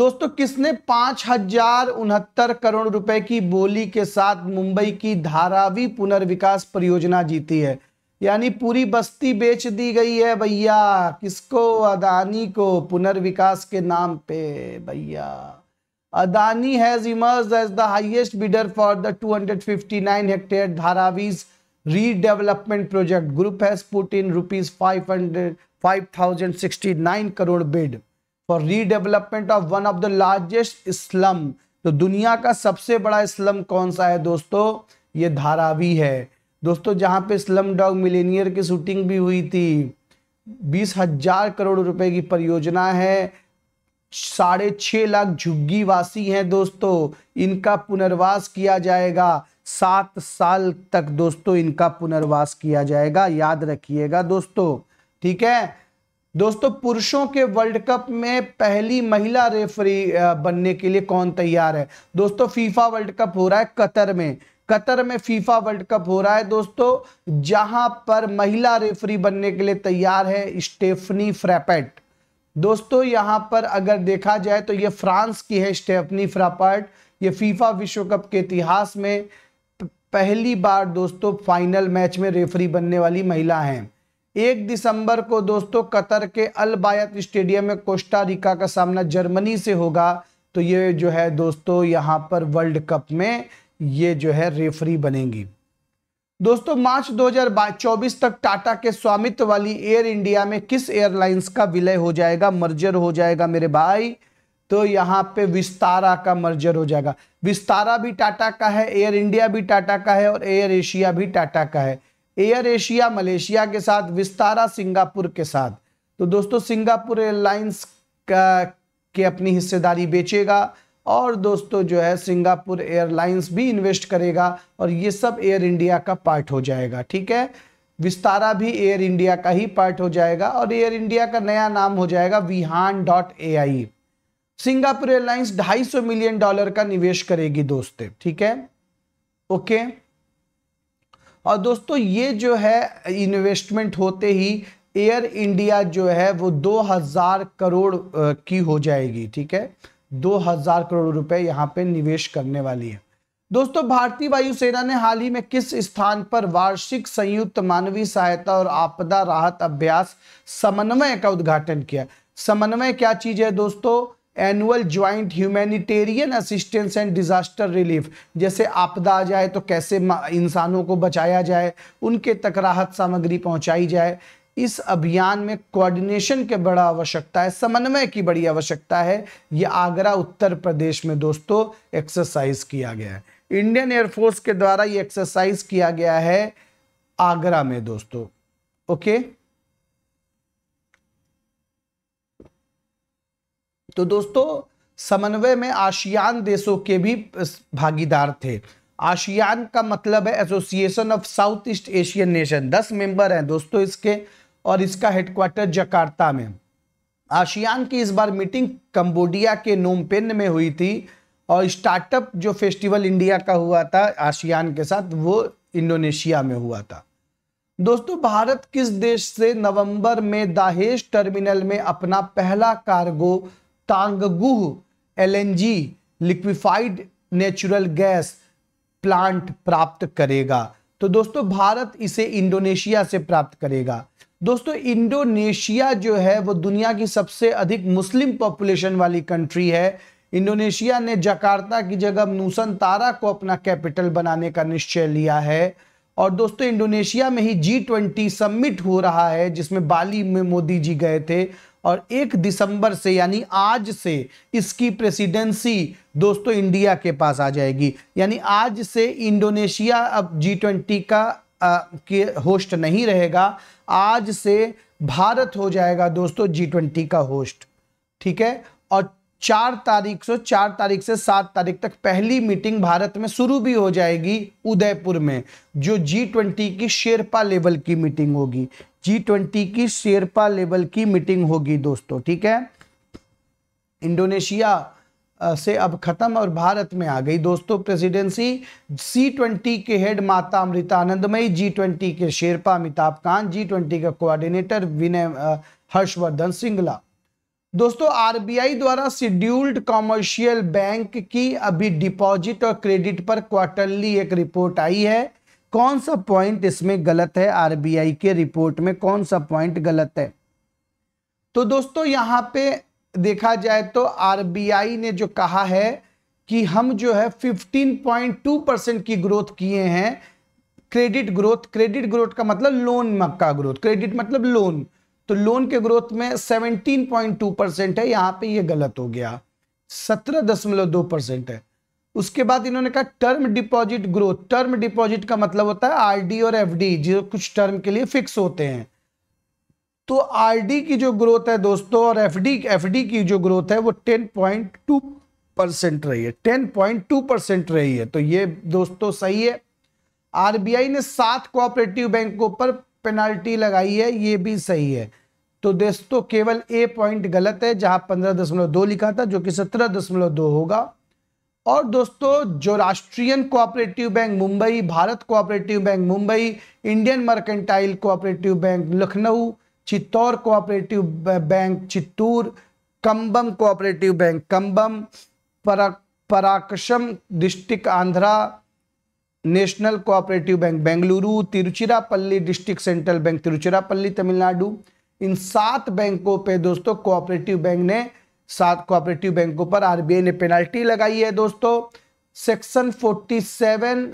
दोस्तों किसने पांच हजार उनहत्तर करोड़ रुपए की बोली के साथ मुंबई की धारावी पुनर्विकास परियोजना जीती है यानी पूरी बस्ती बेच दी गई है भैया किसको अदानी को पुनर्विकास के नाम पे भैया Adani has emerged as the highest bidder for the 259 hectare Dharavi's redevelopment project. Group has put in rupees 500 5069 crore bid for redevelopment of one of the largest slum. तो दुनिया का सबसे बड़ा स्लम कौन सा है दोस्तों ये धारावी है दोस्तों जहां पे स्लम डॉग मिलेनियर की शूटिंग भी हुई थी बीस हजार करोड़ रुपए की परियोजना है साढ़े छः लाख झुग्गी वासी हैं दोस्तों इनका पुनर्वास किया जाएगा सात साल तक दोस्तों इनका पुनर्वास किया जाएगा याद रखिएगा दोस्तों ठीक है दोस्तों पुरुषों के वर्ल्ड कप में पहली महिला रेफरी बनने के लिए कौन तैयार है दोस्तों फीफा वर्ल्ड कप हो रहा है कतर में कतर में फीफा वर्ल्ड कप हो रहा है दोस्तों जहां पर महिला रेफरी बनने के लिए तैयार है स्टेफनी फ्रैपेट दोस्तों यहाँ पर अगर देखा जाए तो ये फ्रांस की है स्टेफनी फ्रापार्ट ये फीफा विश्व कप के इतिहास में पहली बार दोस्तों फाइनल मैच में रेफरी बनने वाली महिला हैं एक दिसंबर को दोस्तों कतर के अल बायत स्टेडियम में कोस्टा रिका का सामना जर्मनी से होगा तो ये जो है दोस्तों यहाँ पर वर्ल्ड कप में ये जो है रेफरी बनेंगी दोस्तों मार्च 2024 तक टाटा के स्वामित्व वाली एयर इंडिया में किस एयरलाइंस का विलय हो जाएगा मर्जर हो जाएगा मेरे भाई तो यहाँ पे विस्तारा का मर्जर हो जाएगा विस्तारा भी टाटा का है एयर इंडिया भी टाटा का है और एयर एशिया भी टाटा का है एयर एशिया मलेशिया के साथ विस्तारा सिंगापुर के साथ तो दोस्तों सिंगापुर एयरलाइंस का के अपनी हिस्सेदारी बेचेगा और दोस्तों जो है सिंगापुर एयरलाइंस भी इन्वेस्ट करेगा और ये सब एयर इंडिया का पार्ट हो जाएगा ठीक है विस्तारा भी एयर इंडिया का ही पार्ट हो जाएगा और एयर इंडिया का नया नाम हो जाएगा Vihaan dot A I Singapore airlines 250 million dollar का निवेश करेगी दोस्तों ठीक है ओके और दोस्तों ये जो है इन्वेस्टमेंट होते ही एयर इंडिया जो है वो 2000 करोड़ की हो जाएगी ठीक है 2000 करोड़ रुपए यहां पे निवेश करने वाली है दोस्तों भारतीय वायुसेना ने हाल ही में किस स्थान पर वार्षिक संयुक्त मानवीय सहायता और आपदा राहत अभ्यास समन्वय का उद्घाटन किया समन्वय क्या चीज है दोस्तों annual joint humanitarian assistance and disaster relief जैसे आपदा आ जाए तो कैसे इंसानों को बचाया जाए उनके तक राहत सामग्री पहुंचाई जाए इस अभियान में कोऑर्डिनेशन के बड़ा आवश्यकता है समन्वय की बड़ी आवश्यकता है ये आगरा उत्तर प्रदेश में दोस्तों एक्सरसाइज किया गया है इंडियन एयरफोर्स के द्वारा ये एक्सरसाइज किया गया है आगरा में दोस्तों ओके तो दोस्तों समन्वय में आशियान देशों के भी भागीदार थे आशियान का मतलब है association of south east Asian nation दस मेंबर हैं दोस्तों इसके और इसका हेडक्वार्टर जकार्ता में आशियान की इस बार मीटिंग कंबोडिया के नोमपेन में हुई थी और स्टार्टअप जो फेस्टिवल इंडिया का हुआ था आशियान के साथ वो इंडोनेशिया में हुआ था दोस्तों भारत किस देश से नवंबर में दाहेज टर्मिनल में अपना पहला cargo Tangguh LNG liquefied natural gas plant प्राप्त करेगा तो दोस्तों भारत इसे इंडोनेशिया से प्राप्त करेगा दोस्तों इंडोनेशिया जो है वो दुनिया की सबसे अधिक मुस्लिम पॉपुलेशन वाली कंट्री है इंडोनेशिया ने जकार्ता की जगह नूसन तारा को अपना कैपिटल बनाने का निश्चय लिया है और दोस्तों इंडोनेशिया में ही जी ट्वेंटी समिट हो रहा है जिसमें बाली में मोदी जी गए थे और एक दिसंबर से यानी आज से इसकी प्रेसिडेंसी दोस्तों इंडिया के पास आ जाएगी यानी आज से इंडोनेशिया अब जी ट्वेंटी का के होस्ट नहीं रहेगा आज से भारत हो जाएगा दोस्तों जी ट्वेंटी का होस्ट ठीक है और चार तारीख से चार तारीख से सात तारीख तक पहली मीटिंग भारत में शुरू भी हो जाएगी उदयपुर में जो जी ट्वेंटी की शेरपा लेवल की मीटिंग होगी जी ट्वेंटी की शेरपा लेवल की मीटिंग होगी दोस्तों ठीक है इंडोनेशिया से अब खत्म और भारत में आ गई दोस्तों प्रेसिडेंसी सी ट्वेंटी के head Mata Amritanandamayi G twenty के sherpa Amitabh Kant G twenty का कोऑर्डिनेटर विनय हर्षवर्धन सिंगला दोस्तों आरबीआई द्वारा शेड्यूल्ड कॉमर्शियल बैंक की अभी डिपॉजिट और क्रेडिट पर क्वार्टरली एक रिपोर्ट आई है कौन सा पॉइंट इसमें गलत है आर के रिपोर्ट में कौन सा पॉइंट गलत है तो दोस्तों यहाँ पे देखा जाए तो आरबीआई ने जो कहा है कि हम जो है 15.2 परसेंट की ग्रोथ किए हैं क्रेडिट ग्रोथ क्रेडिट ग्रोथ का मतलब लोन का ग्रोथ क्रेडिट मतलब लोन तो लोन के ग्रोथ में 17.2 परसेंट है यहां पे ये गलत हो गया 17.2 परसेंट है उसके बाद इन्होंने कहा term deposit growth term deposit का मतलब होता है आरडी और एफडी जो कुछ टर्म के लिए फिक्स होते हैं तो आरडी की जो ग्रोथ है दोस्तों और एफडी एफडी की जो ग्रोथ है वो 10.2 परसेंट रही है 10.2 परसेंट रही है तो ये दोस्तों सही है आरबीआई ने सात कोऑपरेटिव बैंकों पर पेनाल्टी लगाई है ये भी सही है तो दोस्तों केवल ए पॉइंट गलत है जहां पंद्रह दशमलव दो लिखा था जो कि सत्रह दशमलव दो होगा और दोस्तों जो Rashtriya cooperative bank Mumbai Bharat cooperative bank Mumbai Indian mercantile cooperative bank Lucknow Chittoor cooperative bank Chittoor Kambam cooperative bank Kambam परा Prakasam district Andhra national cooperative bank Bengaluru Tiruchirappalli district central bank Tiruchirappalli Tamil Nadu इन सात बैंकों पे दोस्तों कोऑपरेटिव बैंक ने सात कोऑपरेटिव बैंकों पर आरबीआई ने पेनल्टी लगाई है दोस्तों section 47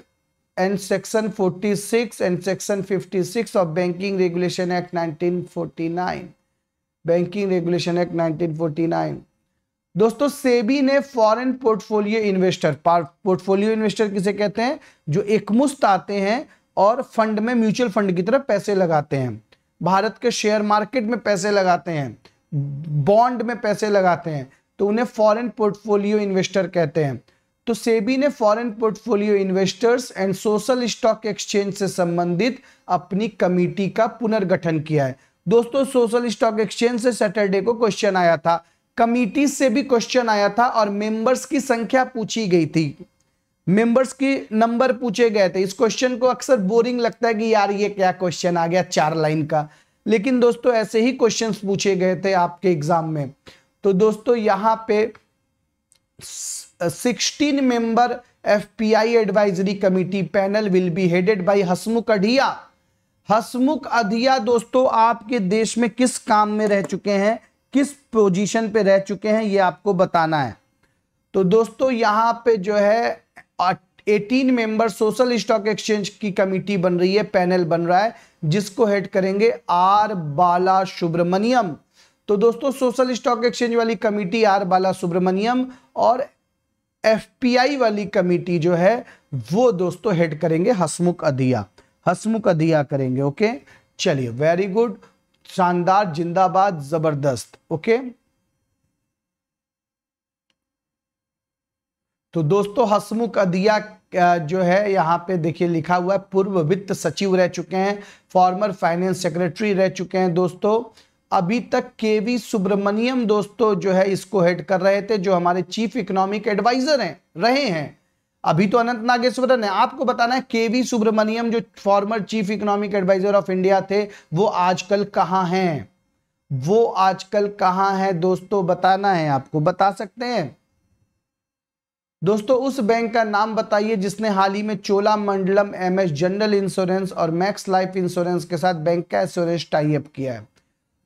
and section 46 and section 56 of banking regulation act 1949 banking regulation act 1949 दोस्तों सेबी ने foreign portfolio investor portfolio investor किसे कहते हैं जो एकमुश्त आते हैं और फंड में म्यूचुअल फंड की तरफ पैसे लगाते हैं भारत के शेयर मार्केट में पैसे लगाते हैं बॉन्ड में पैसे लगाते हैं तो उन्हें फॉरेन पोर्टफोलियो इन्वेस्टर कहते हैं तो सेबी ने foreign portfolio investors and social stock exchange से संबंधित अपनी कमिटी का पुनर्गठन किया है दोस्तों सोशल स्टॉक एक्सचेंज से सैटरडे को क्वेश्चन आया था कमिटी से भी क्वेश्चन आया था और मेंबर्स की संख्या पूछी गई थी मेंबर्स की नंबर पूछे गए थे इस क्वेश्चन को अक्सर बोरिंग लगता है कि यार ये क्या क्वेश्चन आ गया चार लाइन का लेकिन दोस्तों ऐसे ही क्वेश्चंस पूछे गए थे आपके एग्जाम में तो दोस्तों यहां पे 16 member FPI advisory committee panel will be headed by Hasmukh Adhia Hasmukh Adhia दोस्तों आपके देश में किस काम में रह चुके हैं किस पोजीशन पे रह चुके हैं ये आपको बताना है तो दोस्तों यहाँ पे जो है 18 मेंबर सोशल स्टॉक एक्सचेंज की कमिटी बन रही है पैनल बन रहा है जिसको हेड करेंगे आर बाला सुब्रमण्यम तो दोस्तों सोशल स्टॉक एक्सचेंज वाली कमिटी आर बाला सुब्रमण्यम और एफपीआई वाली कमेटी जो है वो दोस्तों हेड करेंगे हसमुख अधिया हसमुख अधिया करेंगे ओके चलिए वेरी गुड शानदार जिंदाबाद जबरदस्त ओके तो दोस्तों हसमुख अधिया जो है यहाँ पे देखिए लिखा हुआ है पूर्व वित्त सचिव रह चुके हैं फॉर्मर फाइनेंस सेक्रेटरी रह चुके हैं दोस्तों अभी तक के वी सुब्रमण्यम दोस्तों जो है इसको हेड कर रहे थे जो हमारे चीफ इकोनॉमिक एडवाइजर हैं रहे हैं अभी तो अनंत नागेश्वरन है आपको बताना है के वी सुब्रमण्यम जो former chief economic adviser of India थे वो आजकल कहाँ हैं वो आजकल कहाँ है दोस्तों बताना है आपको बता सकते हैं दोस्तों उस बैंक का नाम बताइए जिसने हाल ही में Cholamandalam MS general insurance और मैक्स लाइफ इंश्योरेंस के साथ बैंक का इंश्योरेंस टाइप किया है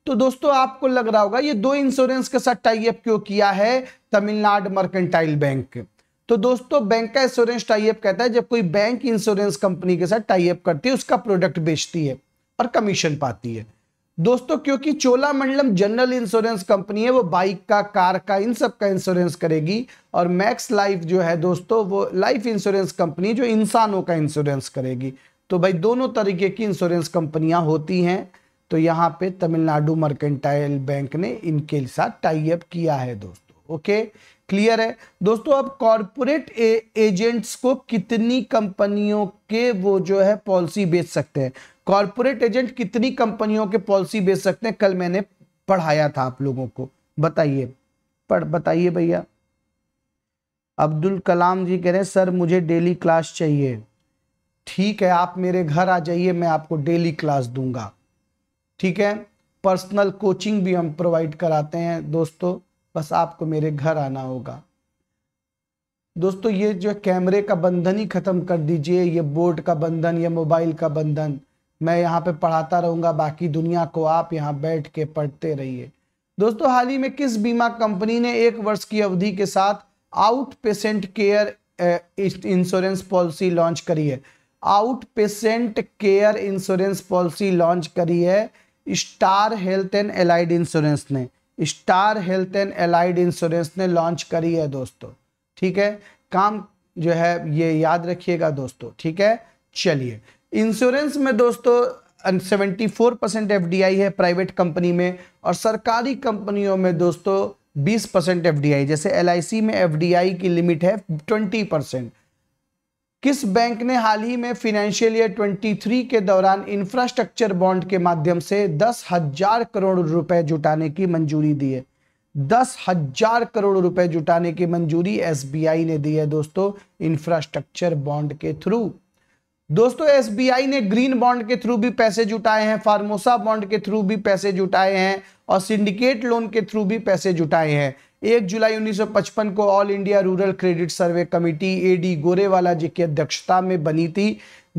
तो दोस्तों आपको लग रहा होगा ये दो इंश्योरेंस के साथ टाइप क्यों किया है तमिलनाडु मर्केंटाइल बैंक तो दोस्तों बैंक का इंश्योरेंस टाइप कहता है जब कोई बैंक इंश्योरेंस कंपनी के साथ टाइप करती है उसका प्रोडक्ट बेचती है और कमीशन पाती है दोस्तों क्योंकि Cholamandalam general insurance company है वो बाइक का कार का इन सब का इंश्योरेंस करेगी और मैक्स लाइफ जो है दोस्तों वो लाइफ इंश्योरेंस कंपनी जो इंसानों का इंश्योरेंस करेगी तो भाई दोनों तरीके की इंश्योरेंस कंपनियां होती हैं तो यहाँ पे तमिलनाडु मर्केंटाइल बैंक ने इनके साथ टाई अप किया है दोस्तों ओके क्लियर है दोस्तों अब कॉरपोरेट एजेंट्स को कितनी कंपनियों के वो जो है पॉलिसी बेच सकते हैं कॉरपोरेट एजेंट कितनी कंपनियों के पॉलिसी बेच सकते हैं कल मैंने पढ़ाया था आप लोगों को बताइए पढ़ बताइए भैया अब्दुल कलाम जी कह रहे हैं सर मुझे डेली क्लास चाहिए ठीक है आप मेरे घर आ जाइए मैं आपको डेली क्लास दूंगा ठीक है पर्सनल कोचिंग भी हम प्रोवाइड कराते हैं दोस्तों बस आपको मेरे घर आना होगा दोस्तों ये जो कैमरे का बंधन ही ख़त्म कर दीजिए ये बोर्ड का बंधन या मोबाइल का बंधन मैं यहाँ पे पढ़ाता रहूंगा बाकी दुनिया को आप यहाँ बैठ के पढ़ते रहिए दोस्तों हाल ही में किस बीमा कंपनी ने एक वर्ष की अवधि के साथ out patient care insurance policy launch करी है out patient care insurance policy launch करी है Star Health and Allied Insurance ने Star Health and Allied Insurance ने लॉन्च करी है दोस्तों ठीक है काम जो है ये याद रखिएगा दोस्तों ठीक है चलिए इंश्योरेंस में दोस्तों 74 परसेंट एफ है प्राइवेट कंपनी में और सरकारी कंपनियों में दोस्तों 20 परसेंट एफ जैसे एल में एफ की लिमिट है 20 परसेंट किस बैंक ने हाल ही में फिनेंशियल ईयर 23 के दौरान इंफ्रास्ट्रक्चर बॉन्ड के माध्यम से दस हजार करोड़ रुपए जुटाने की मंजूरी दी है दस हजार करोड़ रुपए जुटाने की मंजूरी एसबीआई ने दी है दोस्तों इंफ्रास्ट्रक्चर बॉन्ड के थ्रू दोस्तों एसबीआई ने ग्रीन बॉन्ड के थ्रू भी पैसे जुटाए हैं फार्मोसा बॉन्ड के थ्रू भी पैसे जुटाए हैं और सिंडिकेट लोन के थ्रू भी पैसे जुटाए हैं एक जुलाई 1955 को all India rural credit survey committee A D Gorewala ji की अध्यक्षता में बनी थी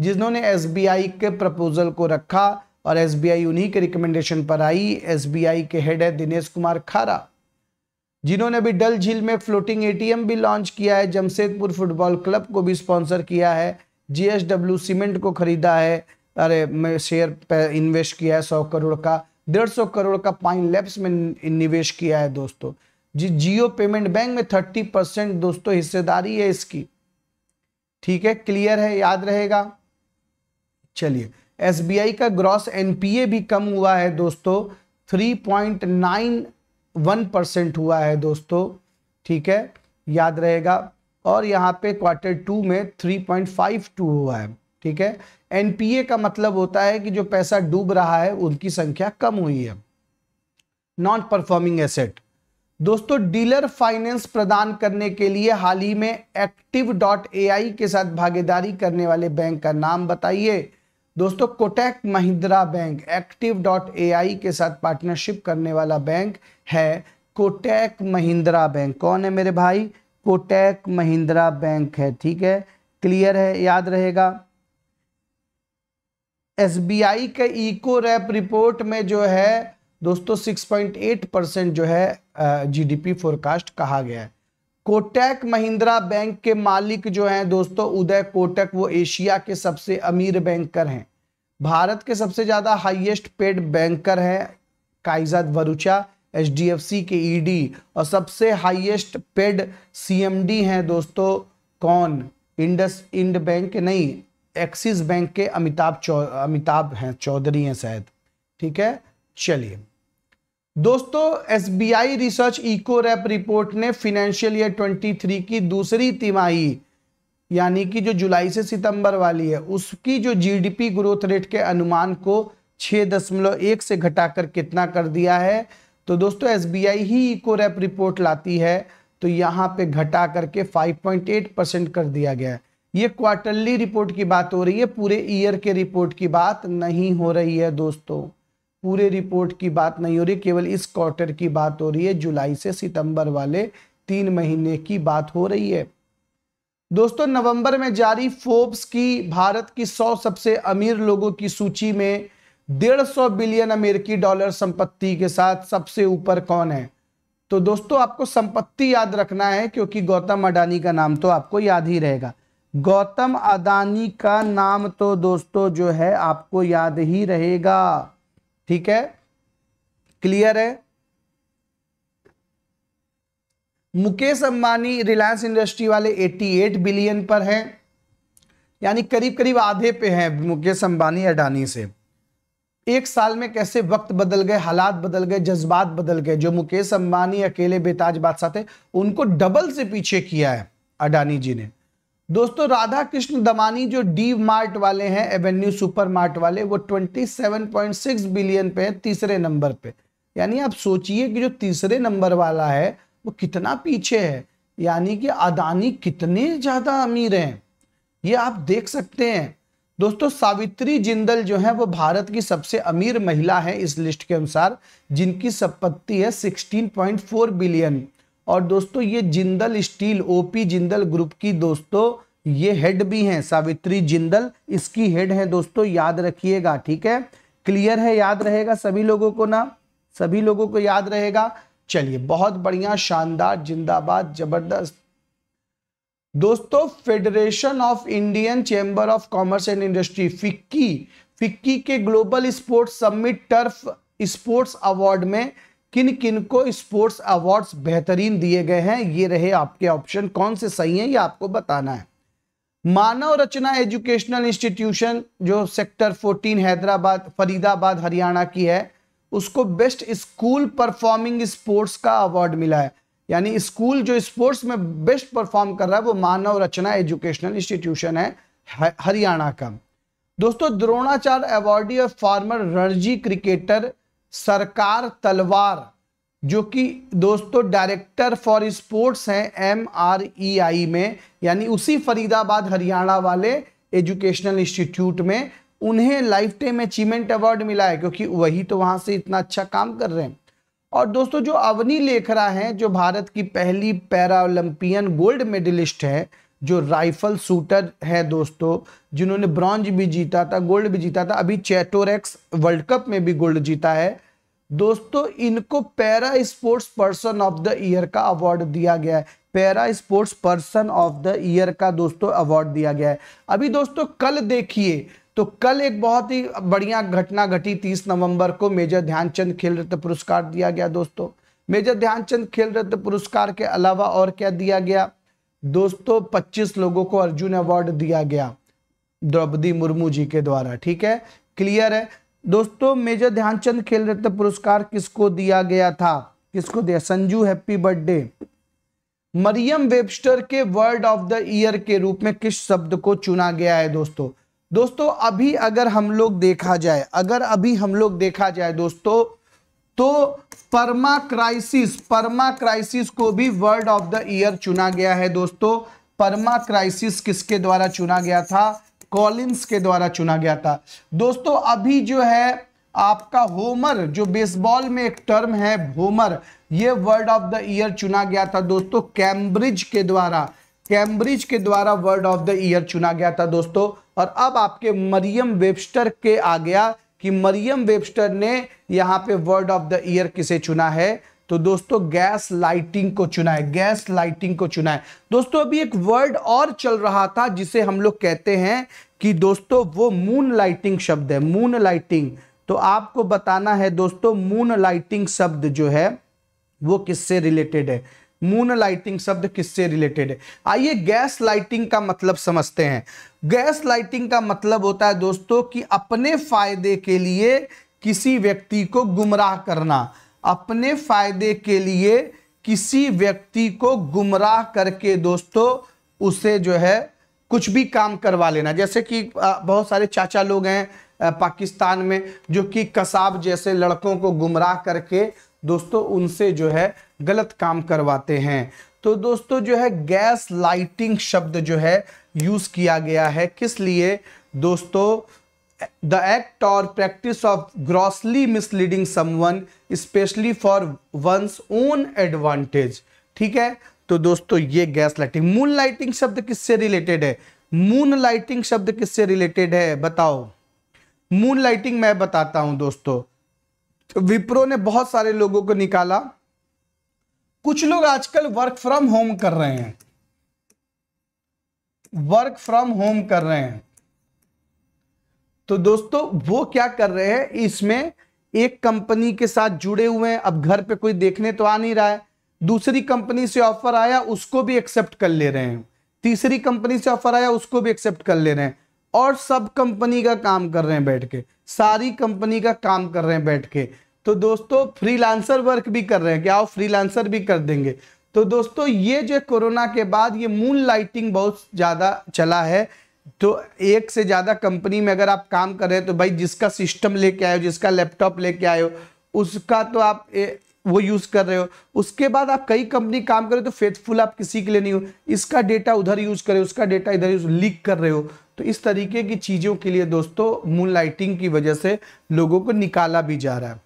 जिन्होंने एसबीआई के प्रपोजल को रखा और एसबीआई उन्हीं के रिकमेंडेशन पर आई एसबीआई के हेड है दिनेश कुमार खारा जिन्होंने अभी डल झील में फ्लोटिंग एटीएम भी लॉन्च किया है जमशेदपुर फुटबॉल क्लब को भी स्पॉन्सर किया है जीएसडब्ल्यू सीमेंट को खरीदा है अरे शेयर पे इन्वेस्ट किया है सौ करोड़ का डेढ़ सौ करोड़ का पाइन लैब्स में निवेश किया है दोस्तों जी जियो पेमेंट बैंक में थर्टी परसेंट दोस्तों हिस्सेदारी है इसकी ठीक है क्लियर है याद रहेगा चलिए एसबीआई का ग्रॉस एनपीए भी कम हुआ है दोस्तों three point nine one percent हुआ है दोस्तों ठीक है याद रहेगा और यहाँ पे क्वार्टर टू में थ्री पॉइंट फाइव टू हुआ है ठीक है एनपीए का मतलब होता है कि जो पैसा डूब रहा है उनकी संख्या कम हुई है नॉन परफॉर्मिंग एसेट दोस्तों डीलर फाइनेंस प्रदान करने के लिए हाल ही में एक्टिव डॉट ए के साथ भागीदारी करने वाले बैंक का नाम बताइए दोस्तों Kotak Mahindra bank active dot A के साथ पार्टनरशिप करने वाला बैंक है कोटैक महिंद्रा बैंक कौन है मेरे भाई कोटैक महिंद्रा बैंक है ठीक है क्लियर है याद रहेगा आई के इको रैप रिपोर्ट में जो है दोस्तों 6.8 परसेंट जो है जीडीपी फोरकास्ट कहा गया है कोटक महिंद्रा बैंक के मालिक जो हैं दोस्तों उदय कोटक वो एशिया के सबसे अमीर बैंकर हैं भारत के सबसे ज़्यादा हाईएस्ट पेड बैंकर हैं काइजाद वरुचा एचडीएफसी के ईडी और सबसे हाईएस्ट पेड सीएमडी हैं दोस्तों कौन इंडस इंड बैंक नहीं एक्सिस बैंक के अमिताभ चौ अमिताभ हैं चौधरी हैं शायद ठीक है चलिए दोस्तों SBI research Ecowrap report ने फिनेंशियल ईयर 23 की दूसरी तिमाही यानी कि जो जुलाई से सितंबर वाली है उसकी जो जीडीपी ग्रोथ रेट के अनुमान को 6.1 से घटाकर कितना कर दिया है तो दोस्तों एसबीआई ही इको रैप रिपोर्ट लाती है तो यहाँ पे घटा करके 5.8 परसेंट कर दिया गया है ये क्वार्टरली रिपोर्ट की बात हो रही है पूरे ईयर के रिपोर्ट की बात नहीं हो रही है दोस्तों पूरे रिपोर्ट की बात नहीं हो रही केवल इस क्वार्टर की बात हो रही है जुलाई से सितंबर वाले तीन महीने की बात हो रही है दोस्तों नवंबर में जारी फोर्ब्स की भारत की 100 सबसे अमीर लोगों की सूची में 150 बिलियन अमेरिकी डॉलर संपत्ति के साथ सबसे ऊपर कौन है तो दोस्तों आपको संपत्ति याद रखना है क्योंकि गौतम अडानी का नाम तो आपको याद ही रहेगा गौतम अडानी का नाम तो दोस्तों जो है आपको याद ही रहेगा ठीक है क्लियर है मुकेश अंबानी रिलायंस इंडस्ट्री वाले 88 बिलियन पर हैं यानी करीब करीब आधे पे हैं मुकेश अंबानी अडानी से एक साल में कैसे वक्त बदल गए हालात बदल गए जज्बात बदल गए जो मुकेश अंबानी अकेले बेताज बादशाह थे उनको डबल से पीछे किया है अडानी जी ने दोस्तों राधा कृष्ण दमानी जो डी मार्ट वाले हैं एवेन्यू सुपर मार्ट वाले वो 27.6 बिलियन पे है तीसरे नंबर पे यानी आप सोचिए कि जो तीसरे नंबर वाला है वो कितना पीछे है यानी कि अदानी कितने ज़्यादा अमीर हैं ये आप देख सकते हैं दोस्तों सावित्री जिंदल जो है वो भारत की सबसे अमीर महिला है इस लिस्ट के अनुसार जिनकी संपत्ति है सिक्सटीन बिलियन और दोस्तों ये Jindal steel OP Jindal group की दोस्तों ये हेड भी हैं सावित्री जिंदल इसकी हेड है दोस्तों याद रखिएगा ठीक है क्लियर है याद रहेगा सभी लोगों को ना सभी लोगों को याद रहेगा चलिए बहुत बढ़िया शानदार जिंदाबाद जबरदस्त दोस्तों federation of Indian chamber of commerce and industry FICCI FICCI के global sports summit turf sports award में किन किन को स्पोर्ट्स अवार्ड्स बेहतरीन दिए गए हैं ये रहे आपके ऑप्शन कौन से सही हैं ये आपको बताना है मानव रचना एजुकेशनल इंस्टीट्यूशन जो सेक्टर 14 हैदराबाद फरीदाबाद हरियाणा की है उसको बेस्ट स्कूल परफॉर्मिंग स्पोर्ट्स का अवार्ड मिला है यानी स्कूल जो स्पोर्ट्स में बेस्ट परफॉर्म कर रहा है वो मानव रचना एजुकेशनल इंस्टीट्यूशन है हरियाणा का दोस्तों द्रोणाचार्य अवार्डी और फार्मर रणजी क्रिकेटर सरकार तलवार जो कि दोस्तों डायरेक्टर फॉर स्पोर्ट्स हैं एम आर ई आई में यानी उसी फरीदाबाद हरियाणा वाले एजुकेशनल इंस्टीट्यूट में उन्हें लाइफ टाइम अचीवमेंट अवार्ड मिला है क्योंकि वही तो वहां से इतना अच्छा काम कर रहे हैं और दोस्तों जो अवनी लेखरा हैं जो भारत की पहली पैरा ओलंपियन गोल्ड मेडलिस्ट है जो राइफल शूटर हैं दोस्तों जिन्होंने ब्रॉन्ज भी जीता था गोल्ड भी जीता था अभी चैटोरेक्स वर्ल्ड कप में भी गोल्ड जीता है दोस्तों इनको para sports person of the year का अवार्ड दिया गया है para sports person of the year का दोस्तों अवार्ड दिया गया है अभी दोस्तों कल देखिए तो कल एक बहुत ही बढ़िया घटना घटी 30 नवंबर को मेजर ध्यानचंद खेल रत्न पुरस्कार दिया गया दोस्तों मेजर ध्यानचंद खेल रत्न पुरस्कार के अलावा और क्या दिया गया दोस्तों 25 लोगों को अर्जुन अवार्ड दिया गया द्रौपदी मुर्मू जी के द्वारा ठीक है क्लियर है दोस्तों मेजर ध्यानचंद खेल रत्न पुरस्कार किसको दिया गया था किसको दिया Sanju happy birthday Merriam Webster के वर्ड ऑफ द ईयर के रूप में किस शब्द को चुना गया है दोस्तों दोस्तों अभी अगर हम लोग देखा जाए अगर अभी हम लोग देखा जाए दोस्तों तो परमा क्राइसिस परमा क्राइसिस को भी वर्ड ऑफ द ईयर चुना गया है दोस्तों परमा क्राइसिस किसके द्वारा चुना गया था कॉलिंस के द्वारा चुना गया था दोस्तों अभी जो है आपका होमर जो बेसबॉल में एक टर्म है होमर ये वर्ड ऑफ द ईयर चुना गया था दोस्तों कैम्ब्रिज के द्वारा कैम्ब्रिज के द्वारा वर्ड ऑफ द ईयर चुना गया था दोस्तों और अब आपके मरियम वेबस्टर के आ गया कि मरियम वेबस्टर ने यहां पे वर्ड ऑफ द ईयर किसे चुना है तो दोस्तों गैस लाइटिंग को चुना है गैस लाइटिंग को चुना है दोस्तों अभी एक वर्ड और चल रहा था जिसे हम लोग कहते हैं कि दोस्तों वो मून लाइटिंग शब्द है मून लाइटिंग तो आपको बताना है दोस्तों मून लाइटिंग शब्द जो है वो किससे रिलेटेड है मून लाइटिंग शब्द किससे रिलेटेड है आइए गैस लाइटिंग का मतलब समझते हैं गैस लाइटिंग का मतलब होता है दोस्तों कि अपने फायदे के लिए किसी व्यक्ति को गुमराह करना अपने फायदे के लिए किसी व्यक्ति को गुमराह करके दोस्तों उसे जो है कुछ भी काम करवा लेना जैसे कि बहुत सारे चाचा लोग हैं पाकिस्तान में जो कि कसाब जैसे लड़कों को गुमराह करके दोस्तों उनसे जो है गलत काम करवाते हैं तो दोस्तों जो है गैस लाइटिंग शब्द जो है यूज किया गया है किस लिए दोस्तों द एक्ट और practice of grossly misleading someone especially for one's own advantage ठीक है तो दोस्तों ये गैस लाइटिंग मून लाइटिंग शब्द किससे रिलेटेड है मून लाइटिंग शब्द किससे रिलेटेड है बताओ मून लाइटिंग मैं बताता हूं दोस्तों तो विप्रो ने बहुत सारे लोगों को निकाला कुछ लोग आजकल वर्क फ्रॉम होम कर रहे हैं वर्क फ्रॉम होम कर रहे हैं तो दोस्तों वो क्या कर रहे हैं इसमें एक कंपनी के साथ जुड़े हुए हैं अब घर पे कोई देखने तो आ नहीं रहा है दूसरी कंपनी से ऑफर आया उसको भी एक्सेप्ट कर ले रहे हैं तीसरी कंपनी से ऑफर आया उसको भी एक्सेप्ट कर ले रहे हैं और सब कंपनी का काम कर रहे हैं बैठ के सारी कंपनी का काम कर रहे हैं बैठ के तो दोस्तों फ्रीलांसर वर्क भी कर रहे हैं क्या आओ फ्रीलांसर भी कर देंगे तो दोस्तों ये जो कोरोना के बाद ये मून लाइटिंग बहुत ज़्यादा चला है तो एक से ज़्यादा कंपनी में अगर आप काम कर रहे हैं तो भाई जिसका सिस्टम लेके आए हो जिसका लैपटॉप लेके आए हो उसका तो आप वो यूज कर रहे हो उसके बाद आप कई कंपनी काम कर रहे हो तो फेथफुल आप किसी के लिए नहीं हो इसका डेटा उधर यूज करे उसका डेटा इधर यूज लीक कर रहे हो तो इस तरीके की चीज़ों के लिए दोस्तों मून लाइटिंग की वजह से लोगों को निकाला भी जा रहा है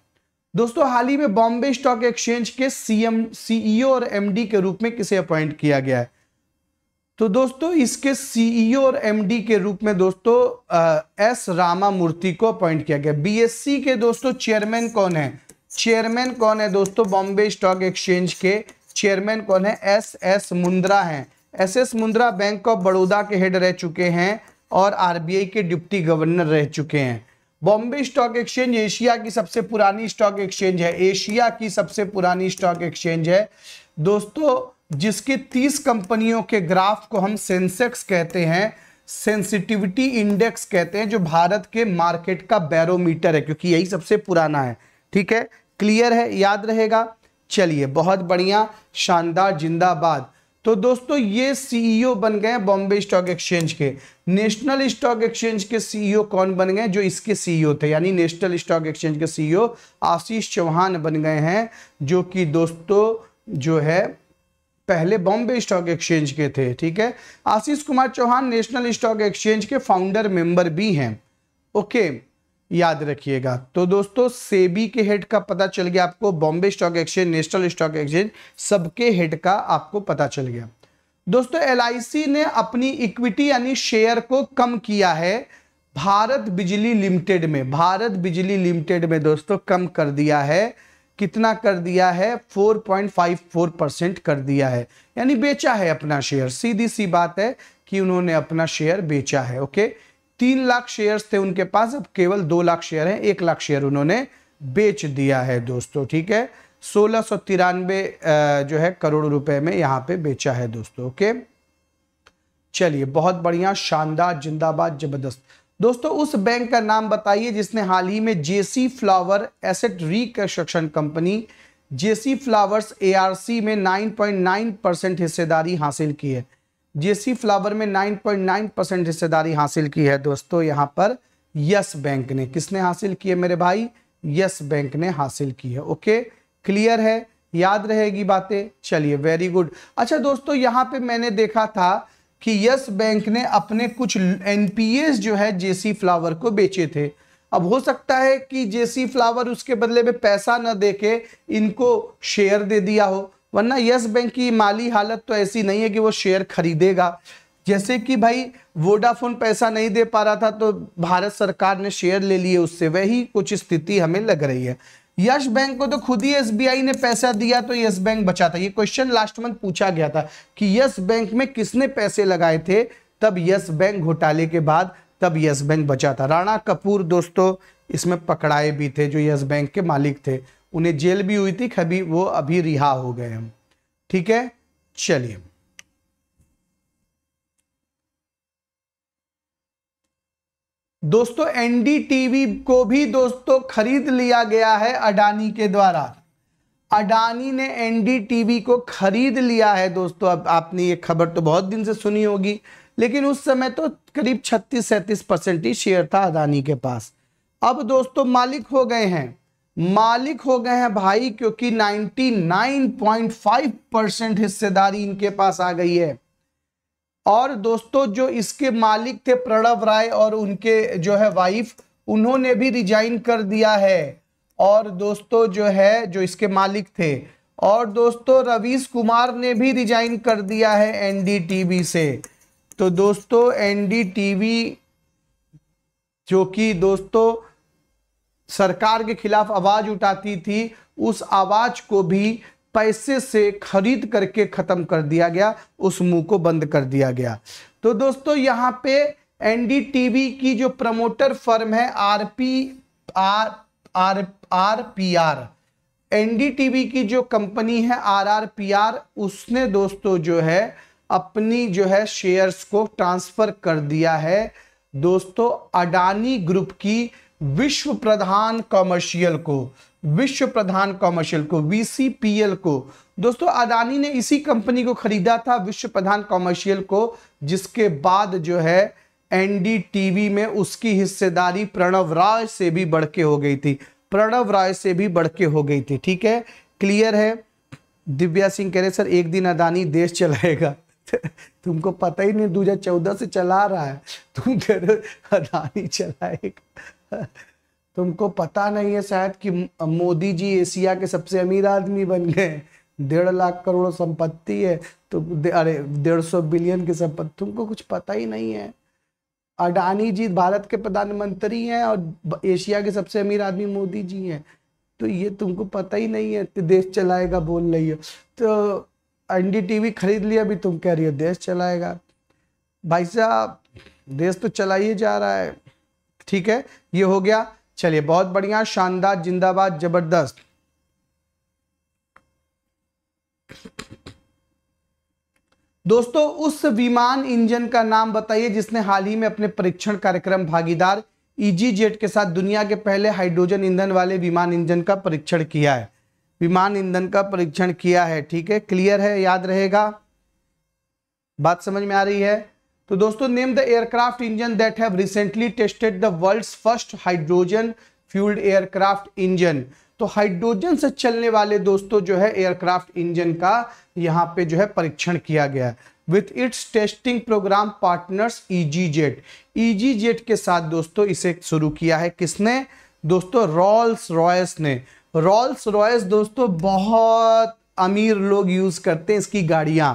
दोस्तों हाल ही में बॉम्बे स्टॉक एक्सचेंज के सीएम सीईओ e और एमडी के रूप में किसे अपॉइंट किया गया है तो दोस्तों इसके सीईओ e और एमडी के रूप में दोस्तों एस रामा मूर्ति को अपॉइंट किया गया बीएससी के दोस्तों चेयरमैन कौन है चेयरमैन कौन है दोस्तों बॉम्बे स्टॉक एक्सचेंज के चेयरमैन कौन है एस एस मुंद्रा हैं S S Mundra bank of Baroda के हेड रह चुके हैं और आरबीआई के डिप्टी गवर्नर रह चुके हैं बॉम्बे स्टॉक एक्सचेंज एशिया की सबसे पुरानी स्टॉक एक्सचेंज है एशिया की सबसे पुरानी स्टॉक एक्सचेंज है दोस्तों जिसके 30 कंपनियों के ग्राफ को हम सेंसेक्स कहते हैं सेंसिटिविटी इंडेक्स कहते हैं जो भारत के मार्केट का बैरोमीटर है क्योंकि यही सबसे पुराना है ठीक है क्लियर है याद रहेगा चलिए बहुत बढ़िया शानदार जिंदाबाद तो दोस्तों ये सीईओ e बन गए बॉम्बे स्टॉक एक्सचेंज के नेशनल स्टॉक एक्सचेंज के सीईओ e कौन बन गए जो इसके सीईओ e थे यानी नेशनल स्टॉक एक्सचेंज के सीईओ आशीष चौहान बन गए हैं जो कि दोस्तों जो है पहले बॉम्बे स्टॉक एक्सचेंज के थे ठीक है Ashish Kumar Chauhan national stock exchange के फाउंडर मेंबर भी हैं ओके याद रखिएगा तो दोस्तों सेबी के हेड का पता चल गया आपको Bombay stock exchange national stock exchange सबके हेड का आपको पता चल गया दोस्तों एल ने अपनी इक्विटी यानी शेयर को कम किया है भारत बिजली लिमिटेड में भारत बिजली लिमिटेड में दोस्तों कम कर दिया है कितना कर दिया है 4.54 परसेंट कर दिया है यानी बेचा है अपना शेयर सीधी सी बात है कि उन्होंने अपना शेयर बेचा है ओके तीन लाख शेयर्स थे उनके पास अब केवल दो लाख शेयर हैं एक लाख शेयर उन्होंने बेच दिया है दोस्तों ठीक है सोलह सौ तिरानवे जो है करोड़ रुपए में यहां पे बेचा है दोस्तों ओके चलिए बहुत बढ़िया शानदार जिंदाबाद जबरदस्त दोस्तों उस बैंक का नाम बताइए जिसने हाल ही में JC Flower asset reconstruction company JC Flowers ARC में 9.9 परसेंट हिस्सेदारी हासिल की है जेसी फ्लावर में 9.9 परसेंट हिस्सेदारी हासिल की है दोस्तों यहाँ पर यस बैंक ने किसने हासिल की है मेरे भाई यस बैंक ने हासिल की है ओके क्लियर है याद रहेगी बातें चलिए वेरी गुड अच्छा दोस्तों यहां पे मैंने देखा था कि यस बैंक ने अपने कुछ एनपीएस जो है जेसी फ्लावर को बेचे थे अब हो सकता है कि जेसी फ्लावर उसके बदले में पैसा न देके इनको शेयर दे दिया हो वरना यस बैंक की माली हालत तो ऐसी नहीं है कि वो शेयर खरीदेगा जैसे कि भाई वोडाफोन पैसा नहीं दे पा रहा था तो भारत सरकार ने शेयर ले लिए उससे वही कुछ स्थिति हमें लग रही है यस बैंक को तो खुद ही एसबीआई ने पैसा दिया तो यस बैंक बचा था ये क्वेश्चन लास्ट मंथ पूछा गया था कि यस बैंक में किसने पैसे लगाए थे तब यस बैंक घोटाले के बाद तब यस बैंक बचा था राणा कपूर दोस्तों इसमें पकड़ाए भी थे जो यस बैंक के मालिक थे उन्हें जेल भी हुई थी कभी वो अभी रिहा हो गए हम ठीक है चलिए दोस्तों एनडीटीवी को भी दोस्तों खरीद लिया गया है अडानी के द्वारा अडानी ने एनडीटीवी को खरीद लिया है दोस्तों अब आपने ये खबर तो बहुत दिन से सुनी होगी लेकिन उस समय तो करीब 36 सैंतीस परसेंट ही शेयर था अडानी के पास अब दोस्तों मालिक हो गए हैं मालिक हो गए हैं भाई क्योंकि 99.5 परसेंट हिस्सेदारी इनके पास आ गई है और दोस्तों जो इसके मालिक थे प्रणव राय और उनके जो है वाइफ उन्होंने भी रिजाइन कर दिया है और दोस्तों जो है जो इसके मालिक थे और दोस्तों रवीश कुमार ने भी रिजाइन कर दिया है एनडीटीवी से तो दोस्तों एनडीटीवी जो कि दोस्तों सरकार के खिलाफ आवाज उठाती थी उस आवाज को भी पैसे से खरीद करके ख़त्म कर दिया गया उस मुंह को बंद कर दिया गया तो दोस्तों यहाँ पे एनडीटीवी की जो प्रमोटर फर्म है RP R R R P R NDTV की जो कंपनी है आर आर पी आर उसने दोस्तों जो है अपनी जो है शेयर्स को ट्रांसफर कर दिया है दोस्तों अडानी ग्रुप की विश्व प्रधान कॉमर्शियल को विश्व प्रधान कॉमर्शियल को वीसीपीएल को दोस्तों अदानी ने इसी कंपनी को खरीदा था विश्व प्रधान कॉमर्शियल को जिसके बाद जो है एनडीटीवी में उसकी हिस्सेदारी प्रणव राय से भी बढ़ के हो गई थी प्रणव राय से भी बढ़ के हो गई थी ठीक है क्लियर है दिव्या सिंह कह रहे सर एक दिन अदानी देश चलाएगा तुमको पता ही नहीं दो हजार चौदह से चला रहा है तुम कह रहे अदानी चलाएगा तुमको पता नहीं है शायद कि मोदी जी एशिया के सबसे अमीर आदमी बन गए डेढ़ लाख करोड़ संपत्ति है तो अरे डेढ़ सौ बिलियन की संपत्ति तुमको कुछ पता ही नहीं है अडानी जी भारत के प्रधानमंत्री हैं और एशिया के सबसे अमीर आदमी मोदी जी हैं तो ये तुमको पता ही नहीं है तो देश चलाएगा बोल रही हो तो एनडीटीवी खरीद लिया भी तुम कह रही हो देश चलाएगा भाई साहब देश तो चला ही जा रहा है ठीक है ये हो गया चलिए बहुत बढ़िया शानदार जिंदाबाद जबरदस्त दोस्तों उस विमान इंजन का नाम बताइए जिसने हाल ही में अपने परीक्षण कार्यक्रम भागीदार ईजी e जेट के साथ दुनिया के पहले हाइड्रोजन ईंधन वाले विमान इंजन का परीक्षण किया है विमान ईंधन का परीक्षण किया है ठीक है क्लियर है याद रहेगा बात समझ में आ रही है तो दोस्तों name the aircraft engine that have recently tested the world's first hydrogen fuelled aircraft engine तो हाइड्रोजन से चलने वाले दोस्तों जो है एयरक्राफ्ट इंजन का यहाँ पे जो है परीक्षण किया गया है with its testing programme partners easyJet jet के साथ दोस्तों इसे शुरू किया है किसने दोस्तों रॉल्स रॉयस ने रॉल्स रॉयस दोस्तों बहुत अमीर लोग यूज करते हैं इसकी गाड़ियां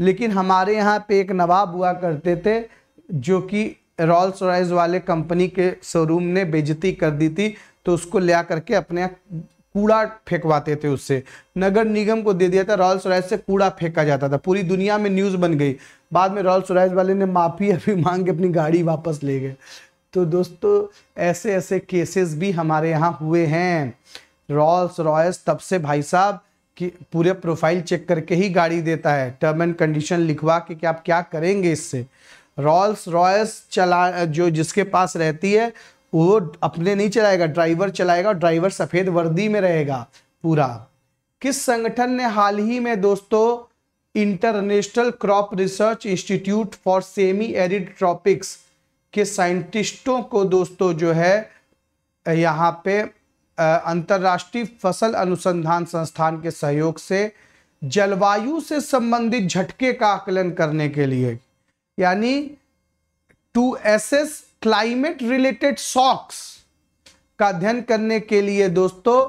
लेकिन हमारे यहाँ पे एक नवाब हुआ करते थे जो कि रॉल्स रॉयज वाले कंपनी के शोरूम ने बेजती कर दी थी तो उसको ले करके अपने कूड़ा फेंकवाते थे उससे नगर निगम को दे दिया था रॉयल्स रॉयस से कूड़ा फेंका जाता था पूरी दुनिया में न्यूज़ बन गई बाद में रॉयल्स रॉयस वाले ने माफ़ी अभी मांग के अपनी गाड़ी वापस ले गए तो दोस्तों ऐसे ऐसे केसेस भी हमारे यहाँ हुए हैं रॉल्स रॉयस तब से भाई साहब कि पूरे प्रोफाइल चेक करके ही गाड़ी देता है टर्म एंड कंडीशन लिखवा के कि आप क्या करेंगे इससे रॉल्स रॉयस चला जो जिसके पास रहती है वो अपने नहीं चलाएगा ड्राइवर चलाएगा और ड्राइवर सफ़ेद वर्दी में रहेगा पूरा किस संगठन ने हाल ही में दोस्तों international crop research institute for semi arid tropics के साइंटिस्टों को दोस्तों जो है यहाँ पे अंतर्राष्ट्रीय फसल अनुसंधान संस्थान के सहयोग से जलवायु से संबंधित झटके का आकलन करने के लिए यानी to assess climate related shocks का अध्ययन करने के लिए दोस्तों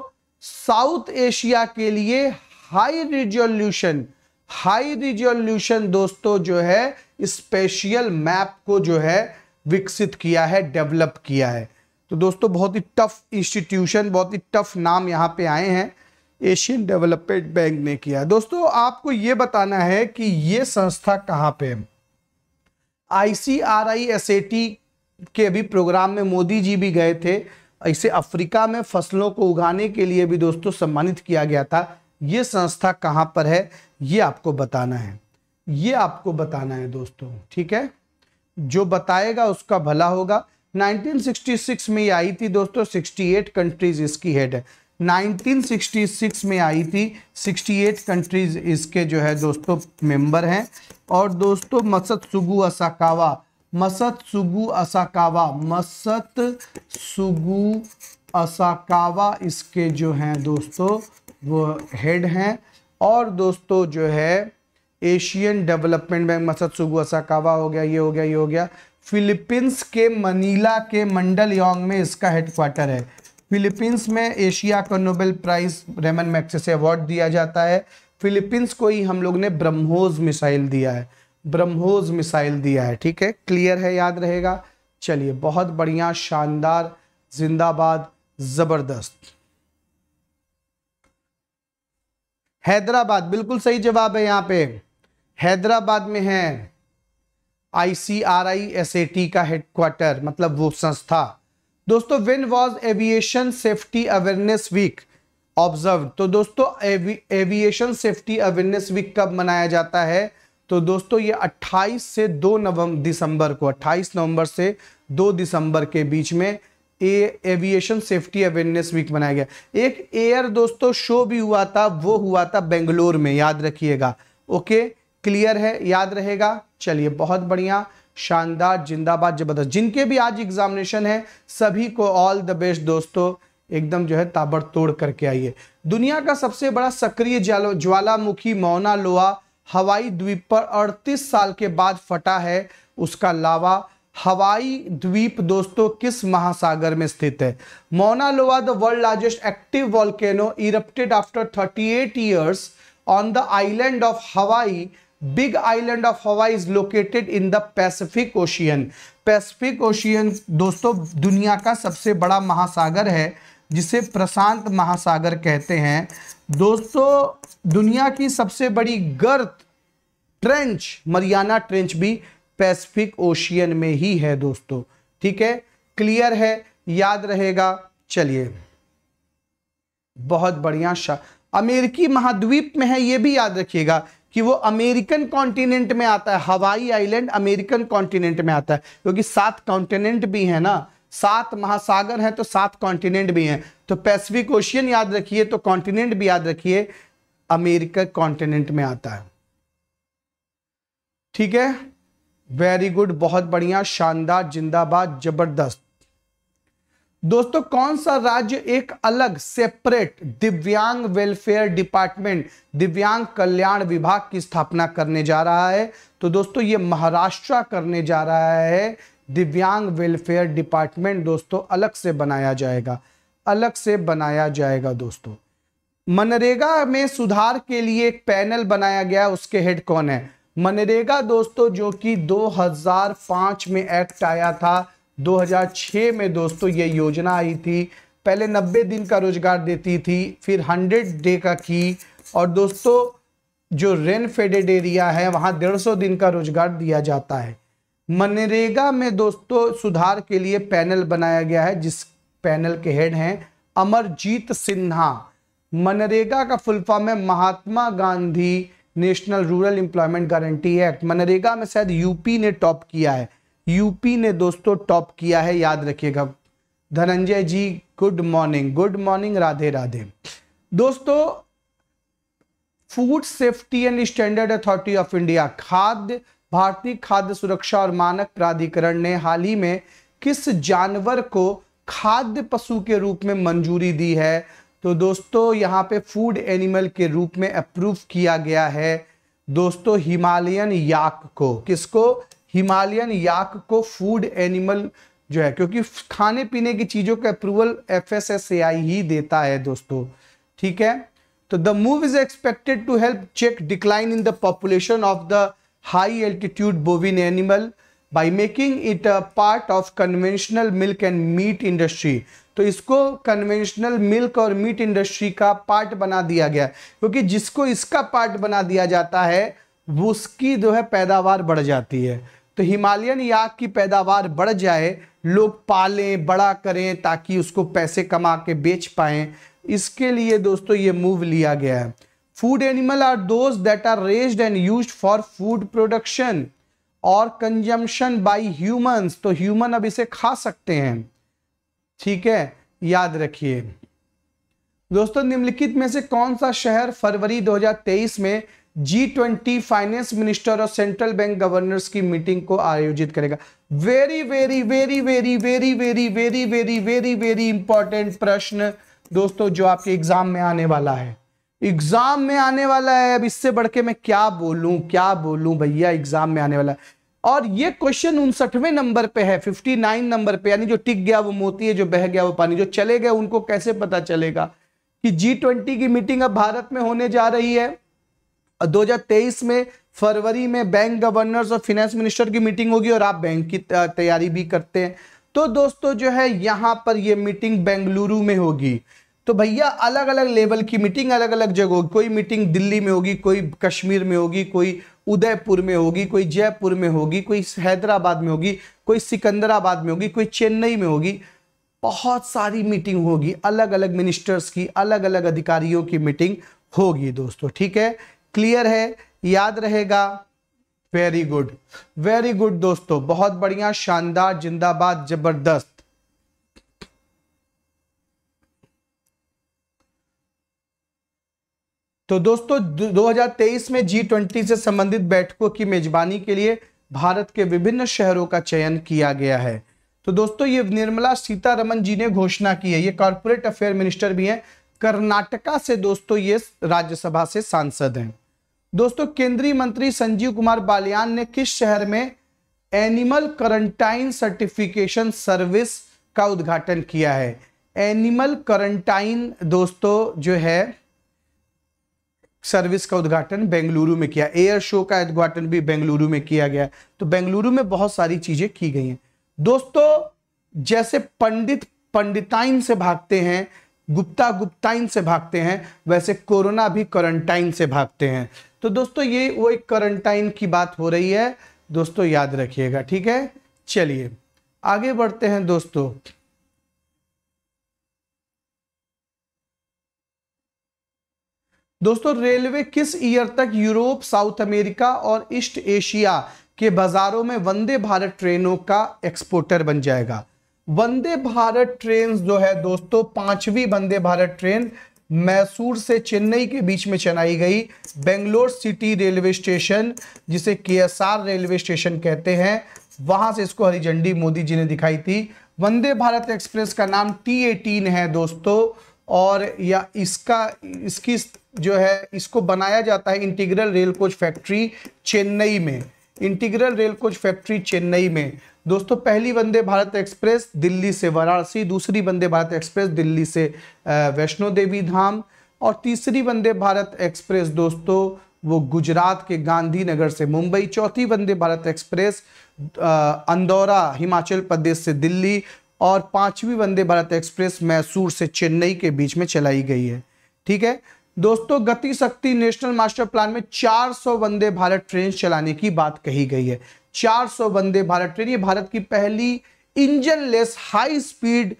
साउथ एशिया के लिए हाई रिजोल्यूशन हाई रिजोल्यूशन दोस्तों जो है स्पेशियल मैप को जो है विकसित किया है डेवलप किया है तो दोस्तों बहुत ही टफ इंस्टीट्यूशन बहुत ही टफ नाम यहाँ पे आए हैं एशियन डेवलपमेंट बैंक ने किया दोस्तों आपको ये बताना है कि ये संस्था कहाँ पे है ए टी के अभी प्रोग्राम में मोदी जी भी गए थे इसे अफ्रीका में फसलों को उगाने के लिए भी दोस्तों सम्मानित किया गया था ये संस्था कहाँ पर है ये आपको बताना है ये आपको बताना है दोस्तों ठीक है जो बताएगा उसका भला होगा 1966 में आई थी दोस्तों 68 कंट्रीज इसकी हेड है 1966 में आई थी 68 कंट्रीज इसके जो है दोस्तों मेंबर हैं और दोस्तों Masatsugu Asakawa Masatsugu Asakawa Masatsugu Asakawa इसके जो हैं दोस्तों वो हेड हैं और दोस्तों जो है Asian development bank Masatsugu Asakawa हो गया ये हो गया ये हो गया फिलीपींस के मनीला के मंडल योंग में इसका हेडक्वार्टर है फिलीपींस में एशिया का Nobel prize Ramon Magsaysay award दिया जाता है फिलीपींस को ही हम लोग ने ब्रह्मोज मिसाइल दिया है ब्रह्मोज मिसाइल दिया है ठीक है क्लियर है याद रहेगा चलिए बहुत बढ़िया शानदार जिंदाबाद जबरदस्त हैदराबाद बिल्कुल सही जवाब है यहाँ पे हैदराबाद में है आईसीआरआईएसएटी का हेडक्वार्टर मतलब वो संस्था दोस्तों when was aviation safety awareness week observe तो दोस्तों एविएशन सेफ्टी अवेयरनेस वीक कब मनाया जाता है तो दोस्तों ये 28 से 2 नवंबर दिसंबर को 28 नवंबर से 2 दिसंबर के बीच में a aviation safety awareness week मनाया गया एक एयर दोस्तों शो भी हुआ था वो हुआ था बेंगलोर में याद रखिएगा ओके okay? क्लियर है याद रहेगा चलिए बहुत बढ़िया शानदार जिंदाबाद जबरदस्त जिनके भी आज एग्जामिनेशन है सभी को ऑल द बेस्ट दोस्तों एकदम जो है ताबड़तोड़ करके आइए दुनिया का सबसे बड़ा सक्रिय ज्वालामुखी मौना लोआ हवाई द्वीप पर 38 साल के बाद फटा है उसका लावा हवाई द्वीप दोस्तों किस महासागर में स्थित है Mauna Loa the world largest active volcano erupted after 38 years on the island of Hawaii big island of Hawaii is located in the Pacific Ocean Pacific Ocean दोस्तों दुनिया का सबसे बड़ा महासागर है जिसे प्रशांत महासागर कहते हैं दोस्तों दुनिया की सबसे बड़ी गर्त ट्रेंच मरियाना ट्रेंच भी पैसिफिक ओशियन में ही है दोस्तों ठीक है क्लियर है याद रहेगा चलिए बहुत बढ़िया शाह अमेरिकी महाद्वीप में है ये भी याद रखिएगा कि वो अमेरिकन कॉन्टिनेंट में आता है हवाई आइलैंड अमेरिकन कॉन्टिनेंट में आता है क्योंकि सात कॉन्टिनेंट भी है ना सात महासागर हैं तो सात कॉन्टिनेंट भी हैं तो पैसिफिक ओशियन याद रखिए तो कॉन्टिनेंट भी याद रखिए अमेरिका कॉन्टिनेंट में आता है ठीक है वेरी गुड बहुत बढ़िया शानदार जिंदाबाद जबरदस्त दोस्तों कौन सा राज्य एक अलग सेपरेट दिव्यांग वेलफेयर डिपार्टमेंट दिव्यांग कल्याण विभाग की स्थापना करने जा रहा है तो दोस्तों ये महाराष्ट्र करने जा रहा है दिव्यांग वेलफेयर डिपार्टमेंट दोस्तों अलग से बनाया जाएगा अलग से बनाया जाएगा दोस्तों मनरेगा में सुधार के लिए एक पैनल बनाया गया उसके हेड कौन है मनरेगा दोस्तों जो कि 2005 में एक्ट आया था 2006 में दोस्तों ये योजना आई थी पहले 90 दिन का रोजगार देती थी फिर 100 डे का की और दोस्तों जो रेन फेडेड एरिया है वहाँ डेढ़ सौ दिन का रोजगार दिया जाता है मनरेगा में दोस्तों सुधार के लिए पैनल बनाया गया है जिस पैनल के हेड हैं अमरजीत सिन्हा मनरेगा का फुल फॉर्म है Mahatma Gandhi national rural employment guarantee act मनरेगा में शायद यूपी ने टॉप किया है यूपी ने दोस्तों टॉप किया है याद रखिएगा Dhananjay ji good morning good morning Radhe Radhe दोस्तों food safety and standard authority of India खाद्य भारतीय खाद्य सुरक्षा और मानक प्राधिकरण ने हाल ही में किस जानवर को खाद्य पशु के रूप में मंजूरी दी है तो दोस्तों यहाँ पे फूड एनिमल के रूप में अप्रूव किया गया है दोस्तों हिमालयन याक को किसको हिमालयन याक को फूड एनिमल जो है क्योंकि खाने पीने की चीजों का अप्रूवल एफ ही देता है दोस्तों ठीक है तो the move is expected to help check decline in the population of the high altitude bovine animal by making it a part of conventional milk and meat industry तो इसको कन्वेंशनल मिल्क और meat industry का part बना दिया गया क्योंकि जिसको इसका पार्ट बना दिया जाता है वो उसकी जो है पैदावार बढ़ जाती है तो हिमालयन याक की पैदावार बढ़ जाए लोग पालें बड़ा करें ताकि उसको पैसे कमा के बेच पाए इसके लिए दोस्तों ये मूव लिया गया है food animal are those that are raised and use for food production और कंजम्पशन बाय ह्यूमंस तो ह्यूमन अब इसे खा सकते हैं ठीक है याद रखिए दोस्तों निम्नलिखित में से कौन सा शहर फरवरी 2023 में जी ट्वेंटी फाइनेंस मिनिस्टर और सेंट्रल बैंक गवर्नर्स की मीटिंग को आयोजित करेगा very very very very very very very very very very important प्रश्न दोस्तों जो आपके एग्जाम में आने वाला है एग्जाम में आने वाला है अब इससे बढ़ के मैं क्या बोलूं क्या बोलूं भैया एग्जाम में आने वाला है और ये क्वेश्चन उनसठवें नंबर पे है 59 नंबर पे यानी जो टिक गया वो मोती है जो बह गया वो पानी जो चले गए उनको कैसे पता चलेगा कि जी ट्वेंटी की मीटिंग अब भारत में होने जा रही है 2023 में फरवरी में बैंक गवर्नर्स और फिनेंस मिनिस्टर की मीटिंग होगी और आप बैंक की तैयारी भी करते हैं तो दोस्तों जो है यहाँ पर ये मीटिंग बेंगलुरु में होगी तो भैया अलग अलग लेवल की मीटिंग अलग अलग जगह होगी कोई मीटिंग दिल्ली में होगी कोई कश्मीर में होगी कोई उदयपुर में होगी कोई जयपुर में होगी कोई हैदराबाद में होगी कोई सिकंदराबाद में होगी कोई चेन्नई में होगी बहुत सारी मीटिंग होगी अलग अलग मिनिस्टर्स की अलग अलग अधिकारियों की मीटिंग होगी दोस्तों ठीक है क्लियर है याद रहेगा वेरी गुड वेरी गुड दोस्तों बहुत बढ़िया शानदार जिंदाबाद जबरदस्त तो दोस्तों 2023 में जी ट्वेंटी से संबंधित बैठकों की मेजबानी के लिए भारत के विभिन्न शहरों का चयन किया गया है तो दोस्तों ये निर्मला सीतारमन जी ने घोषणा की है ये कॉरपोरेट अफेयर मिनिस्टर भी हैं कर्नाटका से दोस्तों ये राज्यसभा से सांसद हैं दोस्तों केंद्रीय मंत्री संजीव कुमार बालियान ने किस शहर में एनिमल क्वारंटाइन सर्टिफिकेशन सर्विस का उद्घाटन किया है एनिमल क्वारंटाइन दोस्तों जो है सर्विस का उद्घाटन बेंगलुरु में किया एयर शो का उद्घाटन भी बेंगलुरु में किया गया तो बेंगलुरु में बहुत सारी चीजें की गई हैं दोस्तों जैसे पंडित पंडिताइन से भागते हैं गुप्ता गुप्ताइन से भागते हैं वैसे कोरोना भी क्वारंटाइन से भागते हैं तो दोस्तों ये वो एक क्वारंटाइन की बात हो रही है दोस्तों याद रखिएगा ठीक है चलिए आगे बढ़ते हैं दोस्तों दोस्तों रेलवे किस ईयर तक यूरोप साउथ अमेरिका और ईस्ट एशिया के बाजारों में वंदे भारत ट्रेनों का एक्सपोर्टर बन जाएगा वंदे भारत ट्रेन जो है दोस्तों पांचवी वंदे भारत ट्रेन मैसूर से चेन्नई के बीच में चलाई गई बेंगलोर सिटी रेलवे स्टेशन जिसे के रेलवे स्टेशन कहते हैं वहां से इसको हरी झंडी मोदी जी ने दिखाई थी वंदे भारत एक्सप्रेस का नाम टी एटीन है दोस्तों और या इसका इसकी जो है इसको बनाया जाता है integral rail coach factory Chennai में integral rail coach factory Chennai में दोस्तों पहली वंदे भारत एक्सप्रेस दिल्ली से वाराणसी दूसरी वंदे भारत एक्सप्रेस दिल्ली से वैष्णो देवी धाम और तीसरी वंदे भारत एक्सप्रेस दोस्तों वो गुजरात के गांधीनगर से मुंबई चौथी वंदे भारत एक्सप्रेस अंदौरा हिमाचल प्रदेश से दिल्ली और पांचवी वंदे भारत एक्सप्रेस मैसूर से चेन्नई के बीच में चलाई गई है ठीक है दोस्तों गति शक्ति नेशनल मास्टर प्लान में 400 वंदे भारत ट्रेन चलाने की बात कही गई है 400 वंदे भारत ट्रेन ये भारत की पहली इंजन लेस हाई स्पीड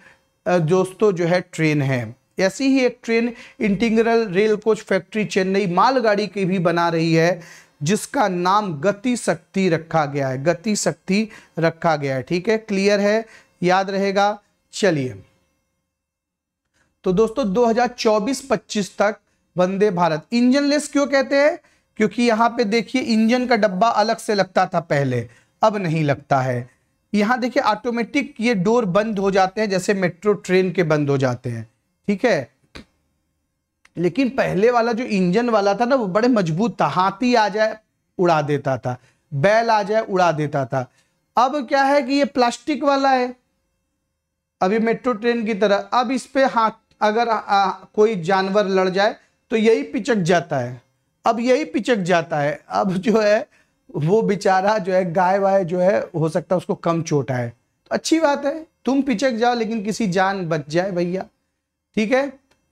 दोस्तों जो है ट्रेन है ऐसी ही एक train integral rail coach factory Chennai मालगाड़ी की भी बना रही है जिसका नाम गति शक्ति रखा गया है गति शक्ति रखा गया है ठीक है क्लियर है याद रहेगा चलिए तो दोस्तों 2024-25 तक वंदे भारत इंजन लेस क्यों कहते हैं क्योंकि यहां पे देखिए इंजन का डब्बा अलग से लगता था पहले अब नहीं लगता है यहां देखिए ऑटोमेटिक ये डोर बंद हो जाते हैं जैसे मेट्रो ट्रेन के बंद हो जाते हैं ठीक है लेकिन पहले वाला जो इंजन वाला था ना वो बड़े मजबूत था हाथी आ जाए उड़ा देता था बैल आ जाए उड़ा देता था अब क्या है कि ये प्लास्टिक वाला है अभी मेट्रो ट्रेन की तरह अब इस पर हाथ अगर आ, कोई जानवर लड़ जाए तो यही पिचक जाता है अब यही पिचक जाता है अब जो है वो बेचारा जो है गाय वाय जो है हो सकता है उसको कम चोट आए तो अच्छी बात है तुम पिचक जाओ लेकिन किसी जान बच जाए भैया ठीक है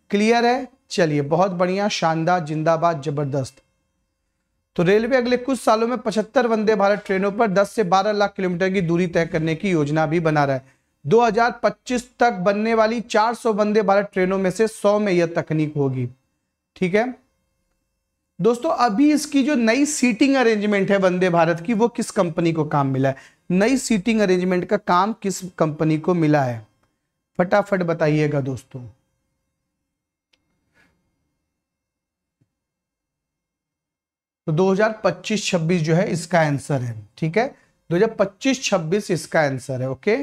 क्लियर है चलिए बहुत बढ़िया शानदार जिंदाबाद जबरदस्त तो रेलवे अगले कुछ सालों में 75 वंदे भारत ट्रेनों पर 10 से 12 लाख किलोमीटर की दूरी तय करने की योजना भी बना रहा है 2025 तक बनने वाली 400 वंदे भारत ट्रेनों में से 100 में यह तकनीक होगी ठीक है दोस्तों अभी इसकी जो नई सीटिंग अरेंजमेंट है वंदे भारत की वो किस कंपनी को काम मिला है नई सीटिंग अरेंजमेंट का काम किस कंपनी को मिला है फटाफट बताइएगा दोस्तों तो 2025-26 जो है इसका आंसर है ठीक है 2025-26 इसका आंसर है ओके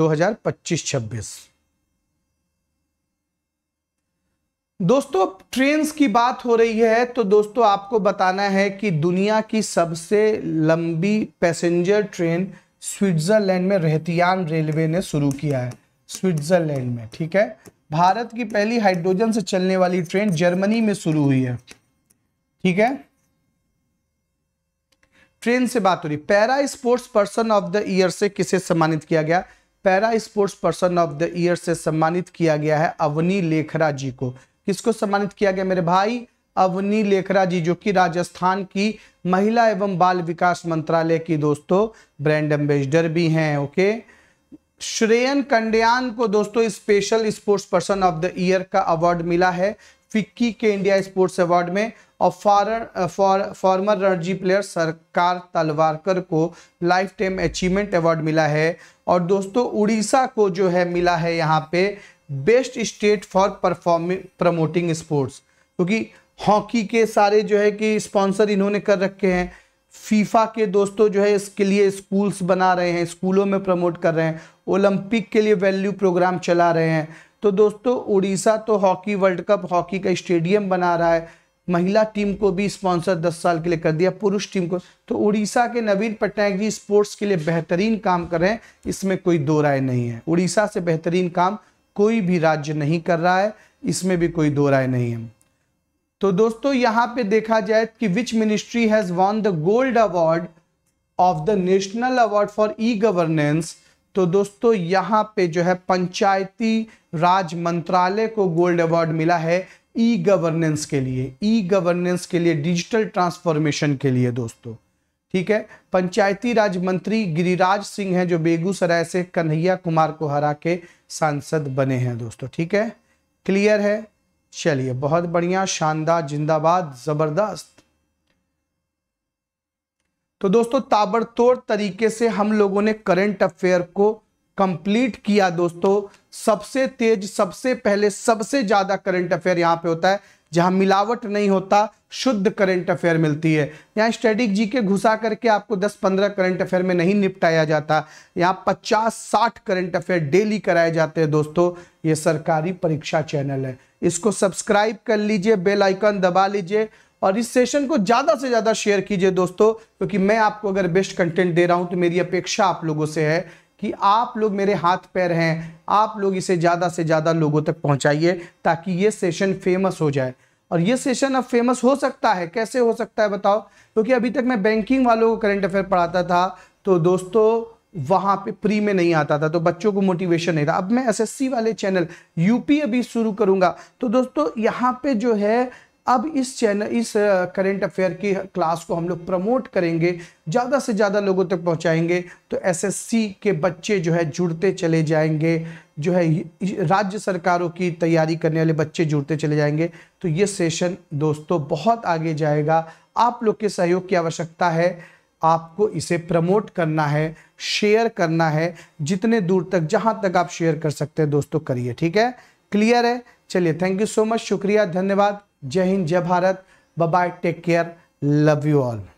2025-26 दोस्तों ट्रेन्स की बात हो रही है तो दोस्तों आपको बताना है कि दुनिया की सबसे लंबी पैसेंजर ट्रेन स्विट्ज़रलैंड में रहतियान रेलवे ने शुरू किया है स्विट्ज़रलैंड में ठीक है भारत की पहली हाइड्रोजन से चलने वाली ट्रेन जर्मनी में शुरू हुई है ठीक है ट्रेन से बात हो रही para sports person of the year से किसे सम्मानित किया गया para sports person of the year से सम्मानित किया गया है अवनी लेखरा जी को किसको सम्मानित किया गया मेरे भाई अवनी लेखरा जी जो कि राजस्थान की महिला एवं बाल विकास मंत्रालय की दोस्तों ब्रांड एम्बेसडर भी हैं ओके श्रेयन कंडयान को दोस्तों special sports person of the year का अवार्ड मिला है फिक्की के इंडिया स्पोर्ट्स अवार्ड में और फॉर फॉर्मर रणजी प्लेयर सरकार तलवारकर को लाइफ टाइम अचीवमेंट अवार्ड मिला है और दोस्तों उड़ीसा को जो है मिला है यहाँ पे best state for performing promoting sports क्योंकि हॉकी के सारे जो है कि स्पॉन्सर इन्होंने कर रखे हैं फीफा के दोस्तों जो है इसके लिए स्कूल्स बना रहे हैं स्कूलों में प्रमोट कर रहे हैं ओलंपिक के लिए वैल्यू प्रोग्राम चला रहे हैं तो दोस्तों उड़ीसा तो हॉकी वर्ल्ड कप हॉकी का स्टेडियम बना रहा है महिला टीम को भी स्पॉन्सर 10 साल के लिए कर दिया पुरुष टीम को तो उड़ीसा के नवीन पटनायक जी स्पोर्ट्स के लिए बेहतरीन काम कर रहे हैं इसमें कोई दो राय नहीं है उड़ीसा से बेहतरीन काम कोई भी राज्य नहीं कर रहा है इसमें भी कोई दो राय नहीं है तो दोस्तों यहां पे देखा जाए कि which ministry has won the gold award of the national award for e governance तो दोस्तों यहां पे जो है पंचायती राज मंत्रालय को गोल्ड अवार्ड मिला है ई गवर्नेंस के लिए ई गवर्नेंस के लिए डिजिटल ट्रांसफॉर्मेशन के लिए दोस्तों ठीक है पंचायती राज मंत्री गिरिराज सिंह हैं जो बेगूसराय से कन्हैया कुमार को हरा के सांसद बने हैं दोस्तों ठीक है क्लियर है चलिए बहुत बढ़िया शानदार जिंदाबाद जबरदस्त तो दोस्तों ताबड़तोड़ तरीके से हम लोगों ने करंट अफेयर को कंप्लीट किया दोस्तों सबसे तेज सबसे पहले सबसे ज्यादा करंट अफेयर यहां पे होता है जहां मिलावट नहीं होता शुद्ध करंट अफेयर मिलती है यहाँ स्टैटिक जी के घुसा करके आपको 10-15 करंट अफेयर में नहीं निपटाया जाता यहाँ 50-60 करंट अफेयर डेली कराए जाते हैं दोस्तों ये सरकारी परीक्षा चैनल है इसको सब्सक्राइब कर लीजिए बेल आइकन दबा लीजिए और इस सेशन को ज़्यादा से ज़्यादा शेयर कीजिए दोस्तों क्योंकि मैं आपको अगर बेस्ट कंटेंट दे रहा हूं तो मेरी अपेक्षा आप लोगों से है कि आप लोग मेरे हाथ पैर हैं आप लोग इसे ज़्यादा से ज़्यादा लोगों तक पहुंचाइए ताकि ये सेशन फेमस हो जाए और ये सेशन अब फेमस हो सकता है कैसे हो सकता है बताओ क्योंकि तो अभी तक मैं बैंकिंग वालों को करंट अफेयर पढ़ाता था तो दोस्तों वहाँ पे फ्री में नहीं आता था तो बच्चों को मोटिवेशन नहीं था अब मैं एसएससी वाले चैनल यूपी अभी शुरू करूँगा तो दोस्तों यहाँ पे जो है अब इस चैनल इस करेंट अफेयर की क्लास को हम लोग प्रमोट करेंगे ज़्यादा से ज़्यादा लोगों तक पहुँचाएंगे तो एसएससी के बच्चे जो है जुड़ते चले जाएंगे जो है राज्य सरकारों की तैयारी करने वाले बच्चे जुड़ते चले जाएंगे तो ये सेशन दोस्तों बहुत आगे जाएगा आप लोग के सहयोग की आवश्यकता है आपको इसे प्रमोट करना है शेयर करना है जितने दूर तक जहाँ तक आप शेयर कर सकते हैं दोस्तों करिए ठीक है क्लियर है चलिए थैंक यू सो मच शुक्रिया धन्यवाद जय हिंद जय Bharat bye take care love you all